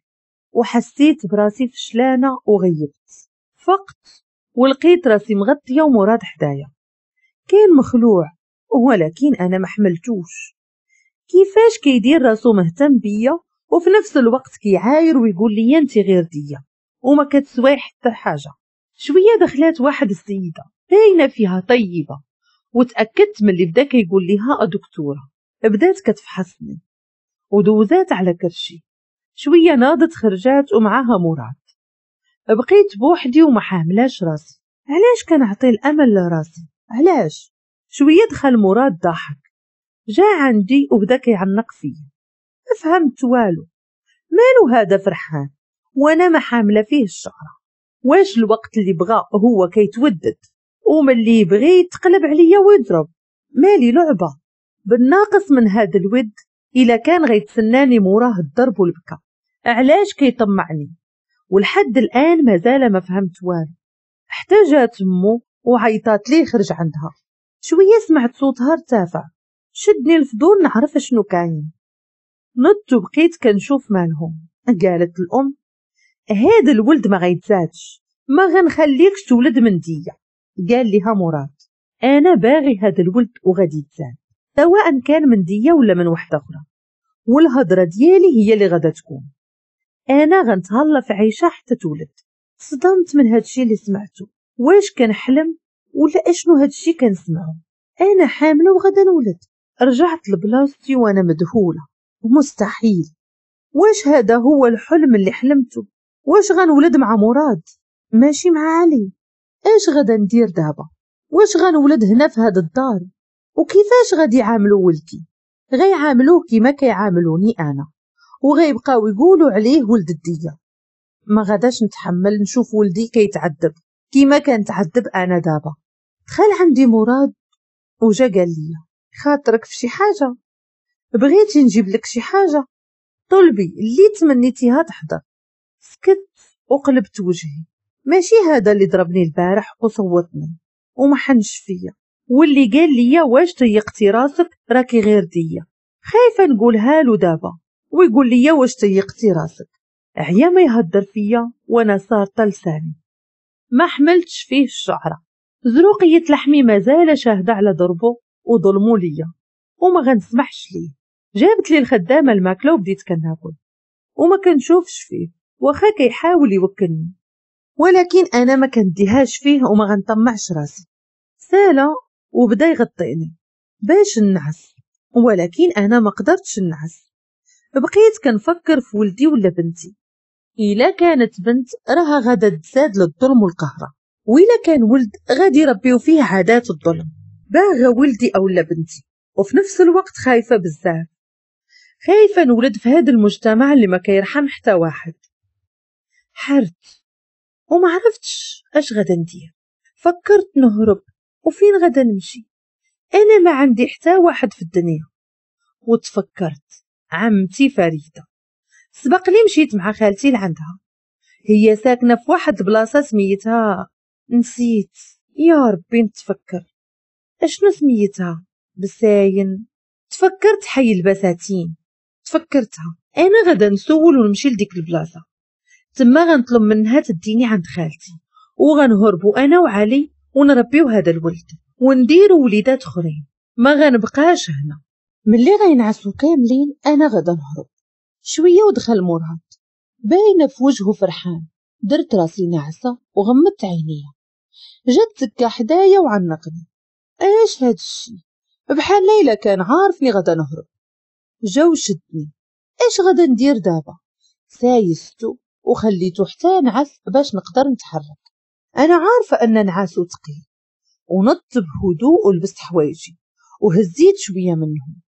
وحسيت براسي فشلانة وغيبت فقت ولقيت راسي مغطية ومراد حدايا كان مخلوع ولكن أنا محملتوش كيفاش كيدير راسو مهتم بيا وفي نفس الوقت كيعاير ويقول لي انت غير ديا وما كتسواي حتى حاجة شوية دخلات واحد السيدة باينة فيها طيبة وتأكدت من اللي بدا كيقول ليها دكتورة بدات كتفحصني ودوزات على كرشي شوية ناضت خرجات ومعاها مراد بقيت بوحدي وما حاملاش راسي علاش كنعطي الأمل لراسي علاش شوية دخل مراد ضحك جا عندي وبدا كيعنق فيا فهمت والو مالو هذا فرحان وانا ما حامله فيه الشعره واش الوقت اللي بغا هو كيتودد وملي يبغي يتقلب عليا ويضرب مالي لعبه بالناقص من هذا الود إلا كان غيتسناني موراه الضرب والبكا علاش كيطمعني ولحد الآن مازال ما فهمت والو حتى جات مو وعيطات لي خرج عندها شوية سمعت صوتها ارتفع شدني الفضول نعرف شنو كاين نضت وبقيت كنشوف مالهم قالت الأم هذا الولد ما غيتزادش ما غنخليكش تولد من دية قال لها مراد أنا باغي هذا الولد وغادي يتزاد سواء كان من دية ولا من وحدة أخرى والهضره ديالي هي اللي غدا تكون انا غنتهلا في عيشه حتى تولد صدمت من هادشي اللي سمعته واش كان حلم ولا اشنو هادشي سمعه انا حامله وغدا نولد رجعت لبلاصتي وانا مدهوله مستحيل واش هذا هو الحلم اللي حلمته واش غنولد مع مراد ماشي مع علي اش غدا ندير دابا واش غنولد هنا في هاد الدار وكيفاش غادي يعاملو ولدي غيعاملوه كيما كيعاملوني انا وغيبقاو يقولوا عليه ولد الديه ما غداش نتحمل نشوف ولدي كيتعذب كيما كنتعذب انا دابا دخل عندي مراد وجا قال لي خاطرك في شي حاجه بغيتي نجيب لك شي حاجه طلبي اللي تمنيتيها تحضر سكت وقلبت وجهي ماشي هذا اللي ضربني البارح وصوتني وما حنش فيا واللي قال لي واش تيقتي راسك راكي غير دية خايفه نقولها له دابا ويقول لي واش تيقتي راسك عيا ما يهدر فيا وانا ساطه لساني ما حملتش فيه الشعره زروقية لحمي مازال شاهدة على ضربه وظلمو ليا وما غنسمحش ليه جابت لي الخدامة الماكلة وبديت كناكل وما كنشوفش فيه واخا كيحاول يوكلني ولكن انا ما كنديهاش فيه وما غنطمعش راسي سالا وبدا يغطيني باش نعس ولكن انا ما قدرتش نعس بقيت كنفكر في ولدي ولا بنتي الا كانت بنت راها غدا تزاد للظلم والقهرة والا كان ولد غادي يربيو فيه عادات الظلم باغا ولدي أو لا بنتي وفي نفس الوقت خايفه بزاف خايفه نولد في هذا المجتمع اللي ما كيرحم حتى واحد حرت وما عرفتش اش غادا ندير فكرت نهرب وفين غدا نمشي أنا ما عندي حتى واحد في الدنيا وتفكرت عمتي فريدة سبق لي مشيت مع خالتي لعندها هي ساكنة في واحد بلاصة سميتها نسيت يا ربي نتفكر اشنو سميتها بساين تفكرت حي البساتين تفكرتها انا غدا نسول ونمشي لديك البلاصه تما غنطلب منها تديني عند خالتي وغنهربو انا وعلي ونربيو هذا الولد ونديرو وليدات اخرين ما غنبقاش هنا ملي غينعسو كاملين انا غدا نهرب شويه ودخل مراد باينه في وجهه فرحان درت راسي ناعسه وغمضت عينيا جات تكا حدايا وعنقني ايش هاد الشي بحال ليلى كان عارفني غدا نهرب جو شدني ايش غدا ندير دابا سايستو وخليتو حتى نعس باش نقدر نتحرك أنا عارفة أن نعاس ثقيل ونط بهدوء ولبست حوايجي وهزيت شوية منهم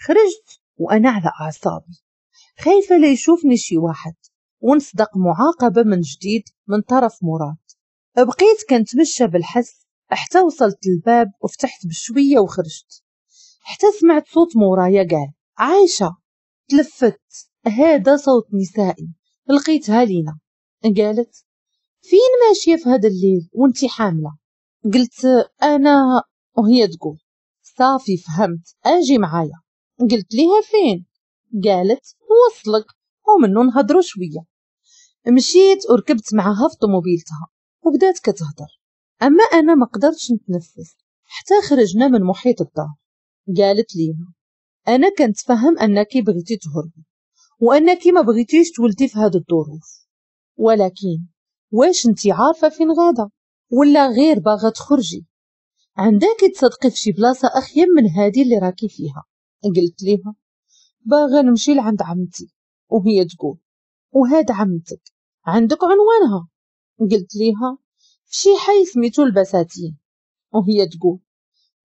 خرجت وأنا على أعصابي خايفة ليشوفني شي واحد ونصدق معاقبة من جديد من طرف مراد بقيت كنتمشى بالحس حتى وصلت الباب وفتحت بشوية وخرجت حتى سمعت صوت مورايا قال عايشة تلفت هذا صوت نسائي لقيتها لينا قالت فين ماشيه في هذا الليل وانت حامله قلت انا وهي تقول صافي فهمت اجي معايا قلت ليها فين قالت وصلك ومنو نهضروا شويه مشيت وركبت معاها في طوموبيلتها وبدات كتهضر اما انا ما قدرتش نتنفس حتى خرجنا من محيط الدار قالت لي انا كنتفهم انك بغيتي تهربي وانك ما بغيتيش تولدي في هاد الظروف ولكن واش انت عارفة فين غادة ولا غير باغا تخرجي عندك تصدقي في شي بلاصة أخيم من هادي اللي راكي فيها قلت ليها باغا نمشي لعند عمتي وهي تقول وهاد عمتك عندك عنوانها قلت ليها في شي حي سميتو البساتين وهي تقول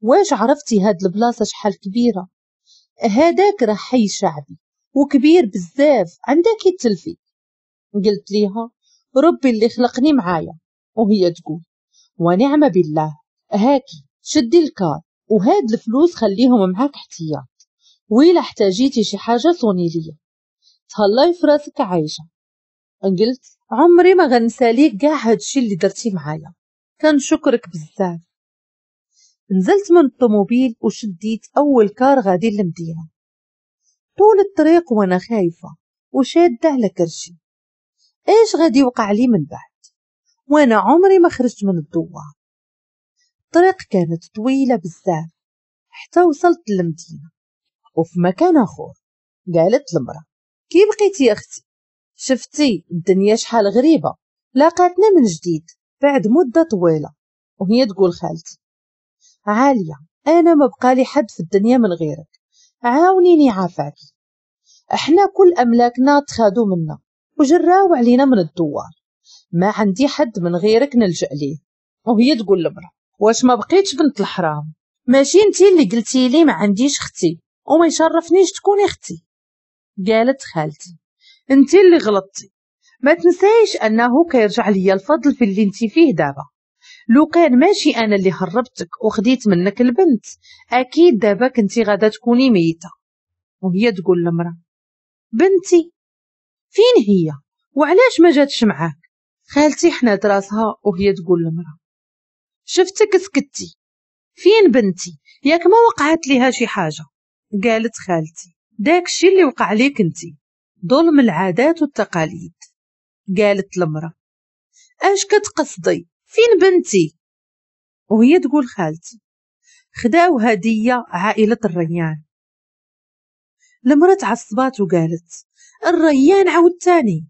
واش عرفتي هاد البلاصة شحال كبيرة هذاك راه حي شعبي وكبير بزاف عندك التلفي قلت ليها ربي اللي خلقني معايا وهي تقول ونعم بالله هاكي شدي الكار وهاد الفلوس خليهم معاك احتياط ويلا احتاجيتي شي حاجة صوني ليا تهلاي في راسك عايشة قلت عمري ما غنساليك كاع هادشي اللي درتي معايا كنشكرك بزاف نزلت من الطوموبيل وشديت أول كار غادي للمدينة طول الطريق وأنا خايفة وشادة على كرشي ايش غادي يوقع لي من بعد وانا عمري ما خرجت من الدوار الطريق كانت طويلة بزاف حتى وصلت للمدينة وفي مكان آخر قالت المرأة كي بقيتي يا أختي شفتي الدنيا شحال غريبة لاقاتنا من جديد بعد مدة طويلة وهي تقول خالتي عالية أنا ما بقالي حد في الدنيا من غيرك عاونيني عافاكي احنا كل أملاكنا تخادو منا وجراو علينا من الدوار ما عندي حد من غيرك نلجأ ليه وهي تقول لمرا واش ما بقيتش بنت الحرام ماشي انتي اللي قلتي لي ما عنديش اختي وما يشرفنيش تكوني اختي قالت خالتي انتي اللي غلطتي ما تنسيش انه كيرجع ليا الفضل في اللي انتي فيه دابا لو كان ماشي انا اللي هربتك وخديت منك البنت اكيد دابا كنتي غادا تكوني ميته وهي تقول لمرا بنتي فين هي وعلاش ما جاتش معاك خالتي حنات راسها وهي تقول لمرا شفتك سكتي فين بنتي ياك ما وقعت ليها شي حاجه قالت خالتي داكشي اللي وقع ليك انتي ظلم العادات والتقاليد قالت المرأة اش كتقصدي فين بنتي وهي تقول خالتي خداو هدية عائلة الريان المرأة تعصبات وقالت الريان عاوتاني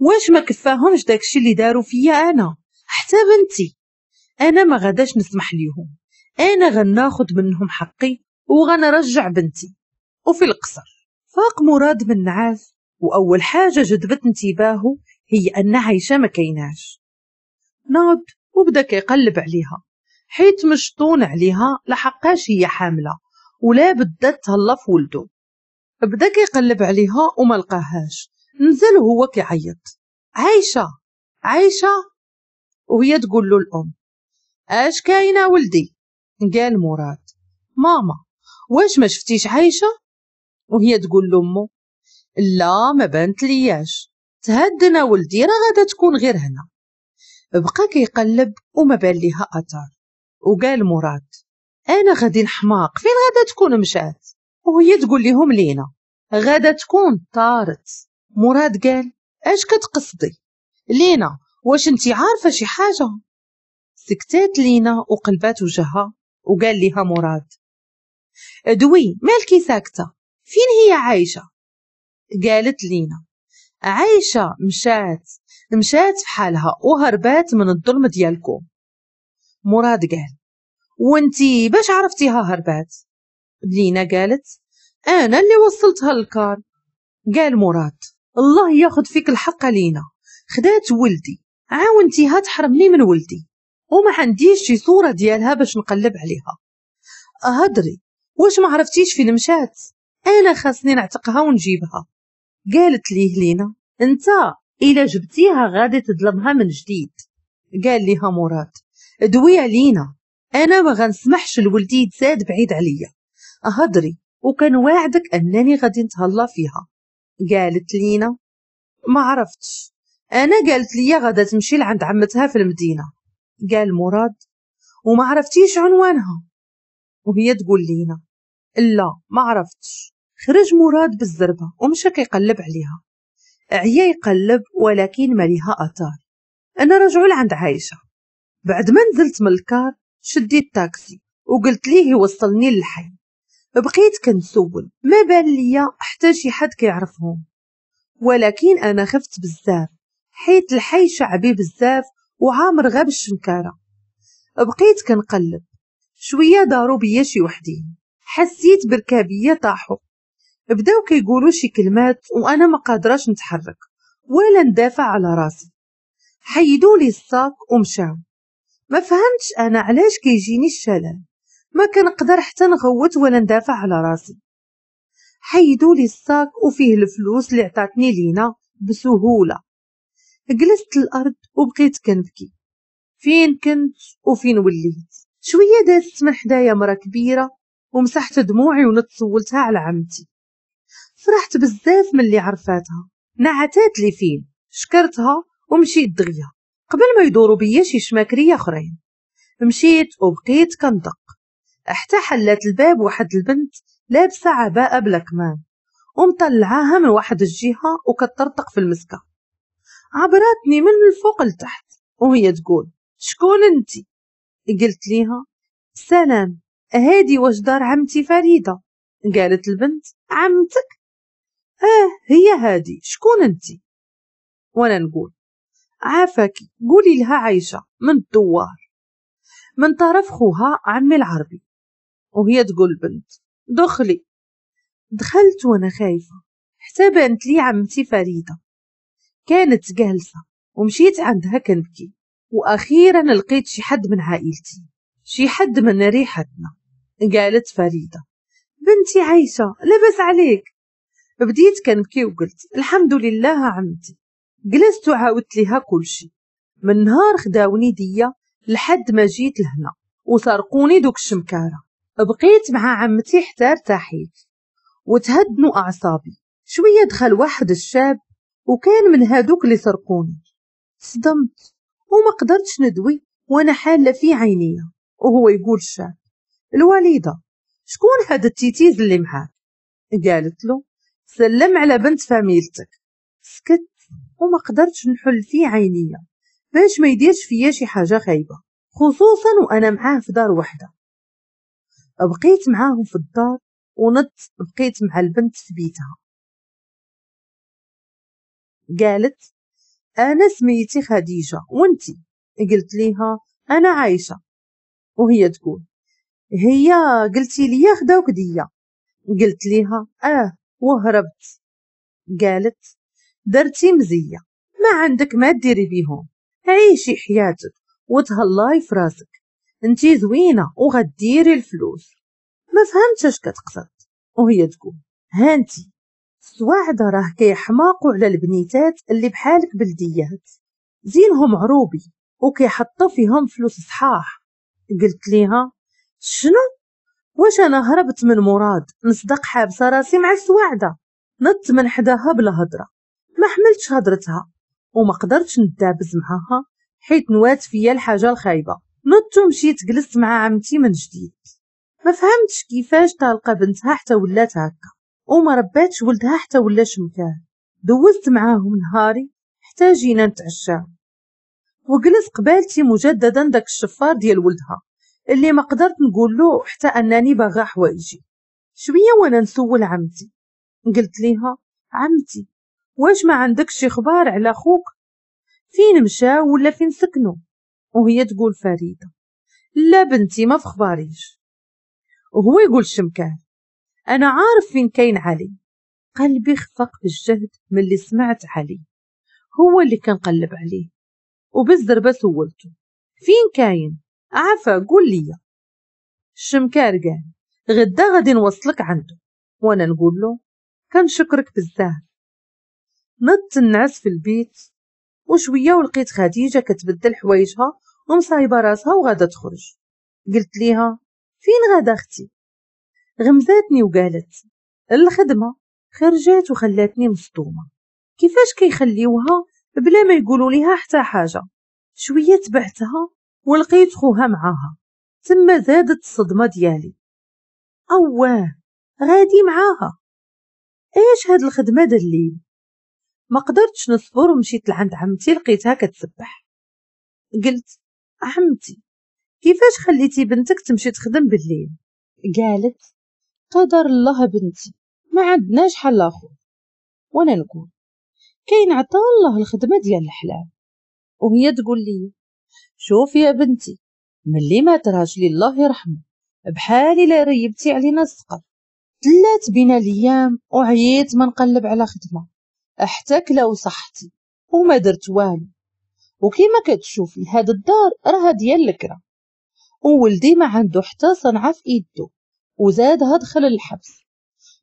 واش ما كفاهمش داكشي اللي داروا فيا انا حتى بنتي انا ما غاداش نسمح ليهم انا غناخد منهم حقي وغنرجع بنتي وفي القصر فاق مراد من نعاف واول حاجه جذبت انتباهه هي ان عايشه ما كيناش ناض وبدا كيقلب عليها حيت مشطون عليها لحقاش هي حامله ولا بدات تهلا في ولدو بدا كيقلب عليها وما لقاهاش نزل وهو كيعيط عايشة عايشة وهي تقول له الأم اش كاينة ولدي قال مراد ماما واش ما شفتيش عايشة وهي تقول لأمه لا ما بانت لياش تهدنا ولدي راه غادا تكون غير هنا بقى كيقلب وما بان ليها اثر وقال مراد انا غادي نحماق فين غادا تكون مشات وهي تقول لهم لينا غادا تكون طارت مراد قال اش كتقصدي لينا واش انتي عارفه شي حاجه سكتات لينا وقلبات وجهها وقال لها مراد دوي مالكي ساكته فين هي عايشه قالت لينا عايشه مشات مشات بحالها وهربات من الظلم ديالكم مراد قال وانتي باش عرفتيها هربات لينا قالت أنا اللي وصلتها للكار قال مراد الله ياخد فيك الحق لينا خدات ولدي عاونتيها تحرمني من ولدي وما عنديش شي صورة ديالها باش نقلب عليها هدري واش ما عرفتيش فين مشات انا خاصني نعتقها ونجيبها قالت ليه لينا انت الا جبتيها غادي تظلمها من جديد قال ليها مراد دوي علينا انا ما غنسمحش لولدي يتزاد بعيد عليا هضري وكان واعدك انني غادي نتهلا فيها قالت لينا ما عرفتش انا قالت لي غادا تمشي لعند عمتها في المدينه قال مراد وما عرفتيش عنوانها وهي تقول لينا لا ما عرفتش خرج مراد بالزربة ومشى كيقلب عليها عيا يقلب ولكن ما ليها أثار أنا رجعوا لعند عايشة بعد ما نزلت من الكار شديت تاكسي وقلت ليه يوصلني للحي بقيت كنسول ما بان ليا حتى شي حد كيعرفهم ولكن انا خفت بزاف حيت الحي شعبي بزاف وعامر غاب الشنكاره بقيت كنقلب شويه دارو بيا شي وحدين حسيت بركابيه طاحوا بداو كيقولوا شي كلمات وانا ما قادراش نتحرك ولا ندافع على راسي حيدوا لي الصاك ومشاو ما فهمتش انا علاش كيجيني الشلل ما كنقدر حتى نغوت ولا ندافع على راسي حيدوا لي الساك وفيه الفلوس اللي عطاتني لينا بسهولة جلست الأرض وبقيت كنبكي فين كنت وفين وليت شوية دازت من حدايا مرة كبيرة ومسحت دموعي ونتصولتها على عمتي فرحت بزاف من اللي عرفاتها نعتات لي فين شكرتها ومشيت دغيا قبل ما يدوروا بيا شي شماكرية اخرين مشيت وبقيت كندق حتى حلات الباب واحد البنت لابسة عباءة بلا كمام ومطلعاها من واحد الجهة وكترطق في المسكة عبراتني من الفوق لتحت وهي تقول شكون انت قلت ليها سلام هادي واش دار عمتي فريدة قالت البنت عمتك اه هي هادي شكون انت وانا نقول عافاك قولي لها عايشة من الدوار من طرف خوها عمي العربي وهي تقول البنت دخلي دخلت وأنا خايفة حتى بانت لي عمتي فريدة كانت جالسة ومشيت عندها كنبكي وأخيرا لقيت شي حد من عائلتي شي حد من ريحتنا قالت فريدة بنتي عايشة لبس عليك بديت كنبكي وقلت الحمد لله عمتي جلست وعاودت لها كل شي من نهار خداوني ديا لحد ما جيت لهنا وسرقوني دوك الشمكارة بقيت مع عمتي حتى ارتاحيت وتهدنوا أعصابي شوية دخل واحد الشاب وكان من هادوك اللي سرقوني صدمت وما قدرتش ندوي وانا حالة في عينيا وهو يقول الشاب الوالدة شكون هاد التيتيز اللي معاك قالت له سلم على بنت فاميلتك سكت وما قدرتش نحل في عينيا باش ما يديرش فيا شي حاجة خايبة خصوصا وانا معاه في دار وحده بقيت معاهم في الدار ونط بقيت مع البنت في بيتها قالت أنا سميتي خديجة وانتي قلت ليها أنا عايشة وهي تقول هي قلتي لي خداوك ديا قلت ليها اه وهربت قالت درتي مزية ما عندك ما ديري بيهم عيشي حياتك وتهلاي في راسك انت زوينه وغديري الفلوس ما فهمتش اش كتقصد وهي تقول هانتي السواعد راه كيحماقوا على البنيتات اللي بحالك بلديات زينهم عروبي وكيحطوا فيهم فلوس صحاح قلت ليها شنو واش انا هربت من مراد نصدق حابسه راسي مع السواعده نط من حداها بلا هضره ما حملتش هضرتها وما قدرتش ندابز معاها حيت نوات فيا الحاجه الخايبه نضت ومشيت جلست مع عمتي من جديد ما فهمتش كيفاش طالقة بنتها حتى ولات هكا وما رباتش ولدها حتى ولا شمكاه دوزت معاهم نهاري حتى جينا نتعشاو وجلس قبالتي مجددا داك الشفار ديال ولدها اللي ما قدرت نقول له حتى انني باغا حوايجي شويه وانا نسول عمتي قلت ليها عمتي واش ما عندكش شي خبار على خوك فين مشى ولا فين سكنو وهي تقول فريدة لا بنتي ما في خباريش وهو يقول شمكان أنا عارف فين كاين علي قلبي خفق بالجهد من اللي سمعت علي هو اللي كان قلب عليه وبالزربة سولته فين كاين عفا قول لي الشمكار قال غدا غادي نوصلك عنده وانا نقول له كان شكرك بزاف نط النعس في البيت وشويه ولقيت خديجه كتبدل حوايجها ومصايبه راسها وغادا تخرج قلت ليها فين غادا اختي غمزاتني وقالت الخدمه خرجات وخلاتني مصدومه كيفاش كيخليوها بلا ما يقولوا ليها حتى حاجه شويه تبعتها ولقيت خوها معاها تما زادت الصدمه ديالي اواه غادي معاها ايش هاد الخدمه دليل ما قدرتش نصبر ومشيت لعند عمتي لقيتها كتسبح قلت عمتي كيفاش خليتي بنتك تمشي تخدم بالليل قالت قدر الله بنتي ما عندناش حل اخر وانا نقول كاين عطا الله الخدمه ديال الحلال وهي تقول لي شوفي يا بنتي ملي ما تراجلي الله يرحمه بحالي لا ريبتي علينا السقف تلات بينا الايام وعييت ما نقلب على خدمه حتى كلاو صحتي وما درت والو وكيما كتشوفي هاد الدار راها ديال الكرا وولدي ما عنده حتى صنعة في ايدو وزادها دخل الحبس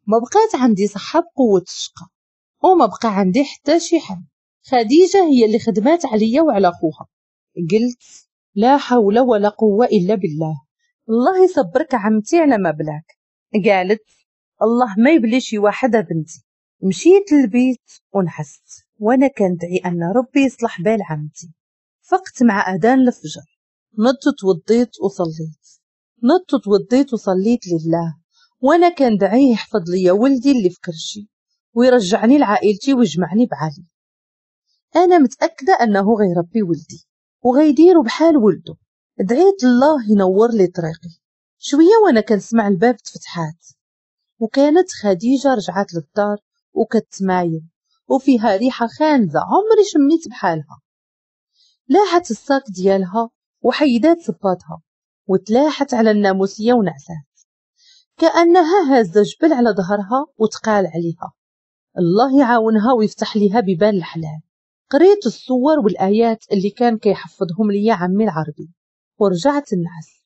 ما بقات عندي صحة بقوة الشقة وما بقى عندي حتى شي حل خديجة هي اللي خدمات عليا وعلى خوها قلت لا حول ولا قوة إلا بالله الله يصبرك عمتي على ما بلاك قالت الله ما يبلي شي واحدة بنتي مشيت للبيت ونحست وأنا كندعي أن ربي يصلح بال عمتي فقت مع أذان الفجر نضت توضيت وصليت نضت توضيت وصليت لله وأنا كندعيه يحفظ لي ولدي اللي في كرشي ويرجعني لعائلتي ويجمعني بعلي أنا متأكدة أنه غيربي ولدي وغيديرو بحال ولده دعيت الله ينور لي طريقي شوية وأنا كنسمع الباب تفتحات وكانت خديجة رجعت للدار وكتمايل وفيها ريحة خانزة عمري شميت بحالها لاحت الساق ديالها وحيدات صباتها وتلاحت على الناموسية ونعسات كأنها هازة جبل على ظهرها وتقال عليها الله يعاونها ويفتح ليها ببال الحلال قريت الصور والآيات اللي كان كيحفظهم ليا عمي العربي ورجعت النعس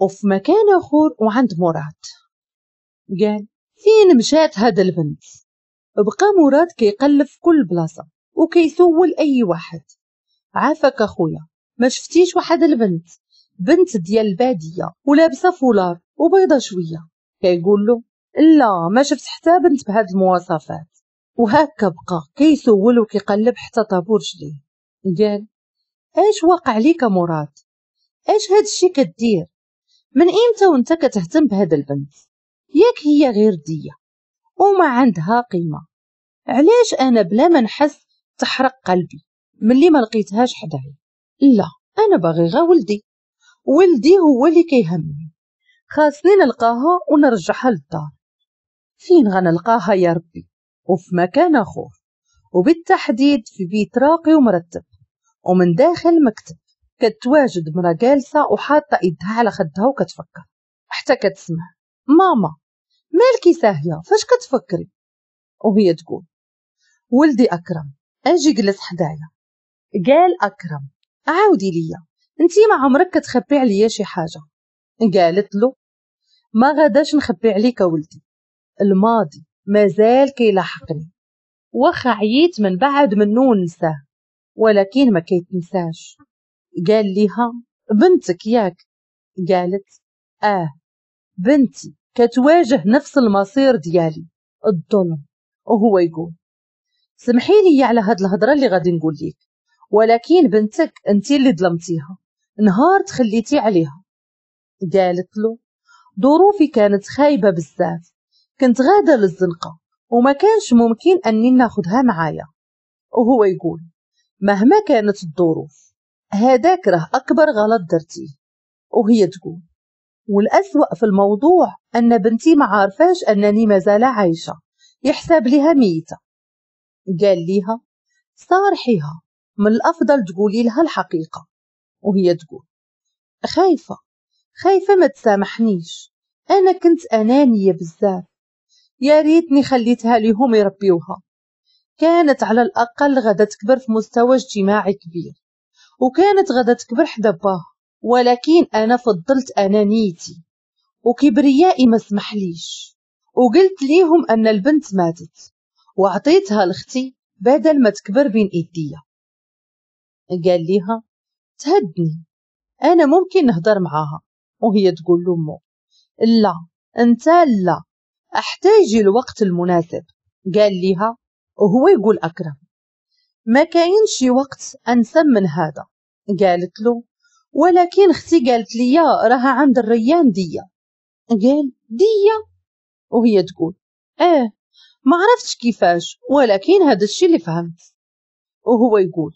وفي مكان آخر وعند مراد قال فين مشات هذا البنت بقى مراد كيقلب في كل بلاصة وكيسول أي واحد عافاك أخويا ما شفتيش واحد البنت بنت ديال البادية ولابسة فولار وبيضة شوية كيقول له لا ما شفت حتى بنت بهاد المواصفات وهكا بقى كيسول وكيقلب حتى طابور رجليه قال اش واقع ليك مراد اش هاد الشي كدير من امتى وانت كتهتم بهاد البنت ياك هي غير ديه وما عندها قيمه علاش انا بلا ما نحس تحرق قلبي ملي ما لقيتهاش حدايا لا انا باغي غا ولدي ولدي هو اللي كيهمني خاصني نلقاها ونرجعها للدار فين غنلقاها يا ربي وفي مكان اخر وبالتحديد في بيت راقي ومرتب ومن داخل مكتب كتواجد مرا جالسة وحاطة ايدها على خدها وكتفكر حتى كتسمع ماما مالكي ساهية فاش كتفكري وهي تقول ولدي أكرم أجي جلس حدايا قال أكرم عاودي ليا انتي ما عمرك كتخبي عليا شي حاجة قالت له ما غاداش نخبي عليك ولدي الماضي مازال كيلاحقني واخا عييت من بعد منو ننساه ولكن ما كيتنساش قال ليها بنتك ياك قالت اه بنتي كتواجه نفس المصير ديالي الظلم وهو يقول سمحي لي على هاد الهضره اللي غادي نقول لك ولكن بنتك انت اللي ظلمتيها نهار تخليتي عليها قالت له ظروفي كانت خايبه بزاف كنت غاده للزنقه وما كانش ممكن اني ناخدها معايا وهو يقول مهما كانت الظروف هذاك راه اكبر غلط درتيه وهي تقول والأسوأ في الموضوع أن بنتي ما عارفاش أنني مازال عايشة يحسب لها ميتة قال ليها صارحيها من الأفضل تقولي لها الحقيقة وهي تقول خايفة خايفة ما تسامحنيش أنا كنت أنانية بزاف يا ريتني خليتها ليهم يربيوها كانت على الأقل غدا تكبر في مستوى اجتماعي كبير وكانت غدا تكبر حدا باها ولكن أنا فضلت أنانيتي وكبريائي ما سمحليش وقلت ليهم أن البنت ماتت وعطيتها لختي بدل ما تكبر بين ايديا قال ليها تهدني انا ممكن نهضر معاها وهي تقول مو لا انت لا احتاج الوقت المناسب قال ليها وهو يقول اكرم ما كاينش وقت انسب من هذا قالت له ولكن اختي قالت لي راها عند الريان ديا قال ديا وهي تقول اه ما عرفتش كيفاش ولكن هذا الشي اللي فهمت وهو يقول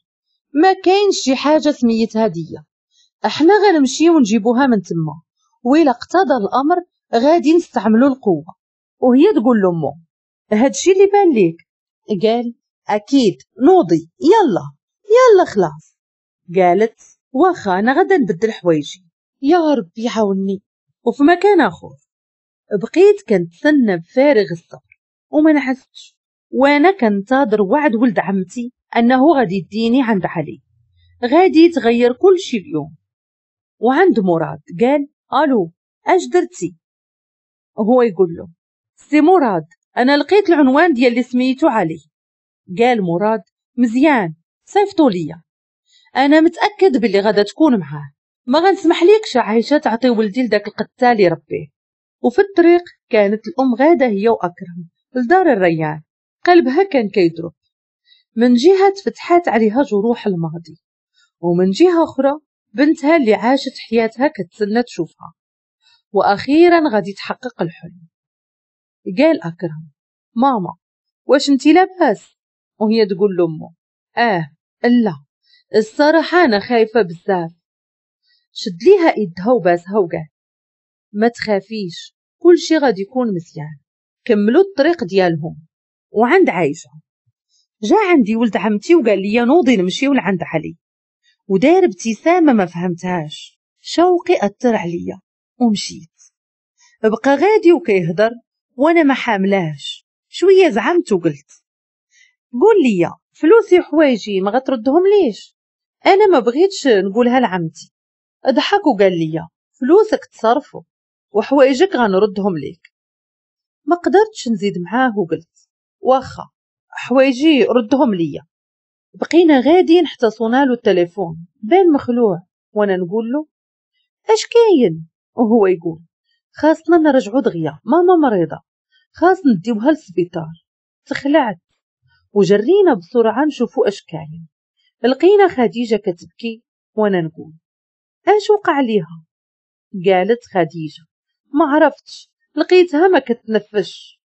ما كاينش شي حاجه سميتها هديه احنا غنمشيو ونجيبوها من تما ويلا اقتضى الامر غادي نستعملوا القوه وهي تقول لامو هادشي اللي بان ليك قال اكيد نوضي يلا يلا خلاص قالت واخا انا غدا نبدل حوايجي يا ربي عاوني وفي مكان اخر بقيت كنتسنى بفارغ الصبر وما نحستش وانا كنتظر وعد ولد عمتي انه غادي يديني عند علي غادي يتغير كل شي اليوم وعند مراد قال الو اش درتي هو يقول له سي مراد انا لقيت العنوان ديال اللي سميتو علي قال مراد مزيان صيفطو ليا انا متاكد باللي غادا تكون معاه ما غنسمح ليكش عايشه تعطي ولدي لداك القتال يربيه وفي الطريق كانت الام غاده هي واكرم لدار الريان قلبها كان كيضرب من جهة فتحات عليها جروح الماضي ومن جهة أخرى بنتها اللي عاشت حياتها كتسنى تشوفها وأخيرا غادي تحقق الحلم قال أكرم ماما واش انتي لاباس وهي تقول لأمه آه لا الصراحة أنا خايفة بزاف شد ليها إيدها وباسها وقال ما تخافيش كل شي غادي يكون مزيان كملوا الطريق ديالهم وعند عايشه جا عندي ولد عمتي وقال لي نوضي نمشيو لعند علي ودار ابتسامه ما فهمتهاش شوقي اثر عليا ومشيت بقى غادي وكيهضر وانا ما حاملاهش شويه زعمت وقلت قول لي فلوسي حوايجي ما غتردهم ليش انا ما بغيتش نقولها لعمتي ضحك وقال لي فلوسك تصرفو وحوايجك غنردهم ليك ما قدرتش نزيد معاه وقلت واخا حوايجي ردهم ليا بقينا غاديين حتى صونالو التليفون بين مخلوع وانا نقول له اش كاين وهو يقول خاصنا نرجعو دغيا ماما مريضه خاص نديوها للسبيطار تخلعت وجرينا بسرعه نشوفو اش كاين لقينا خديجه كتبكي وانا نقول اش وقع ليها قالت خديجه ما عرفتش لقيتها ما كتنفش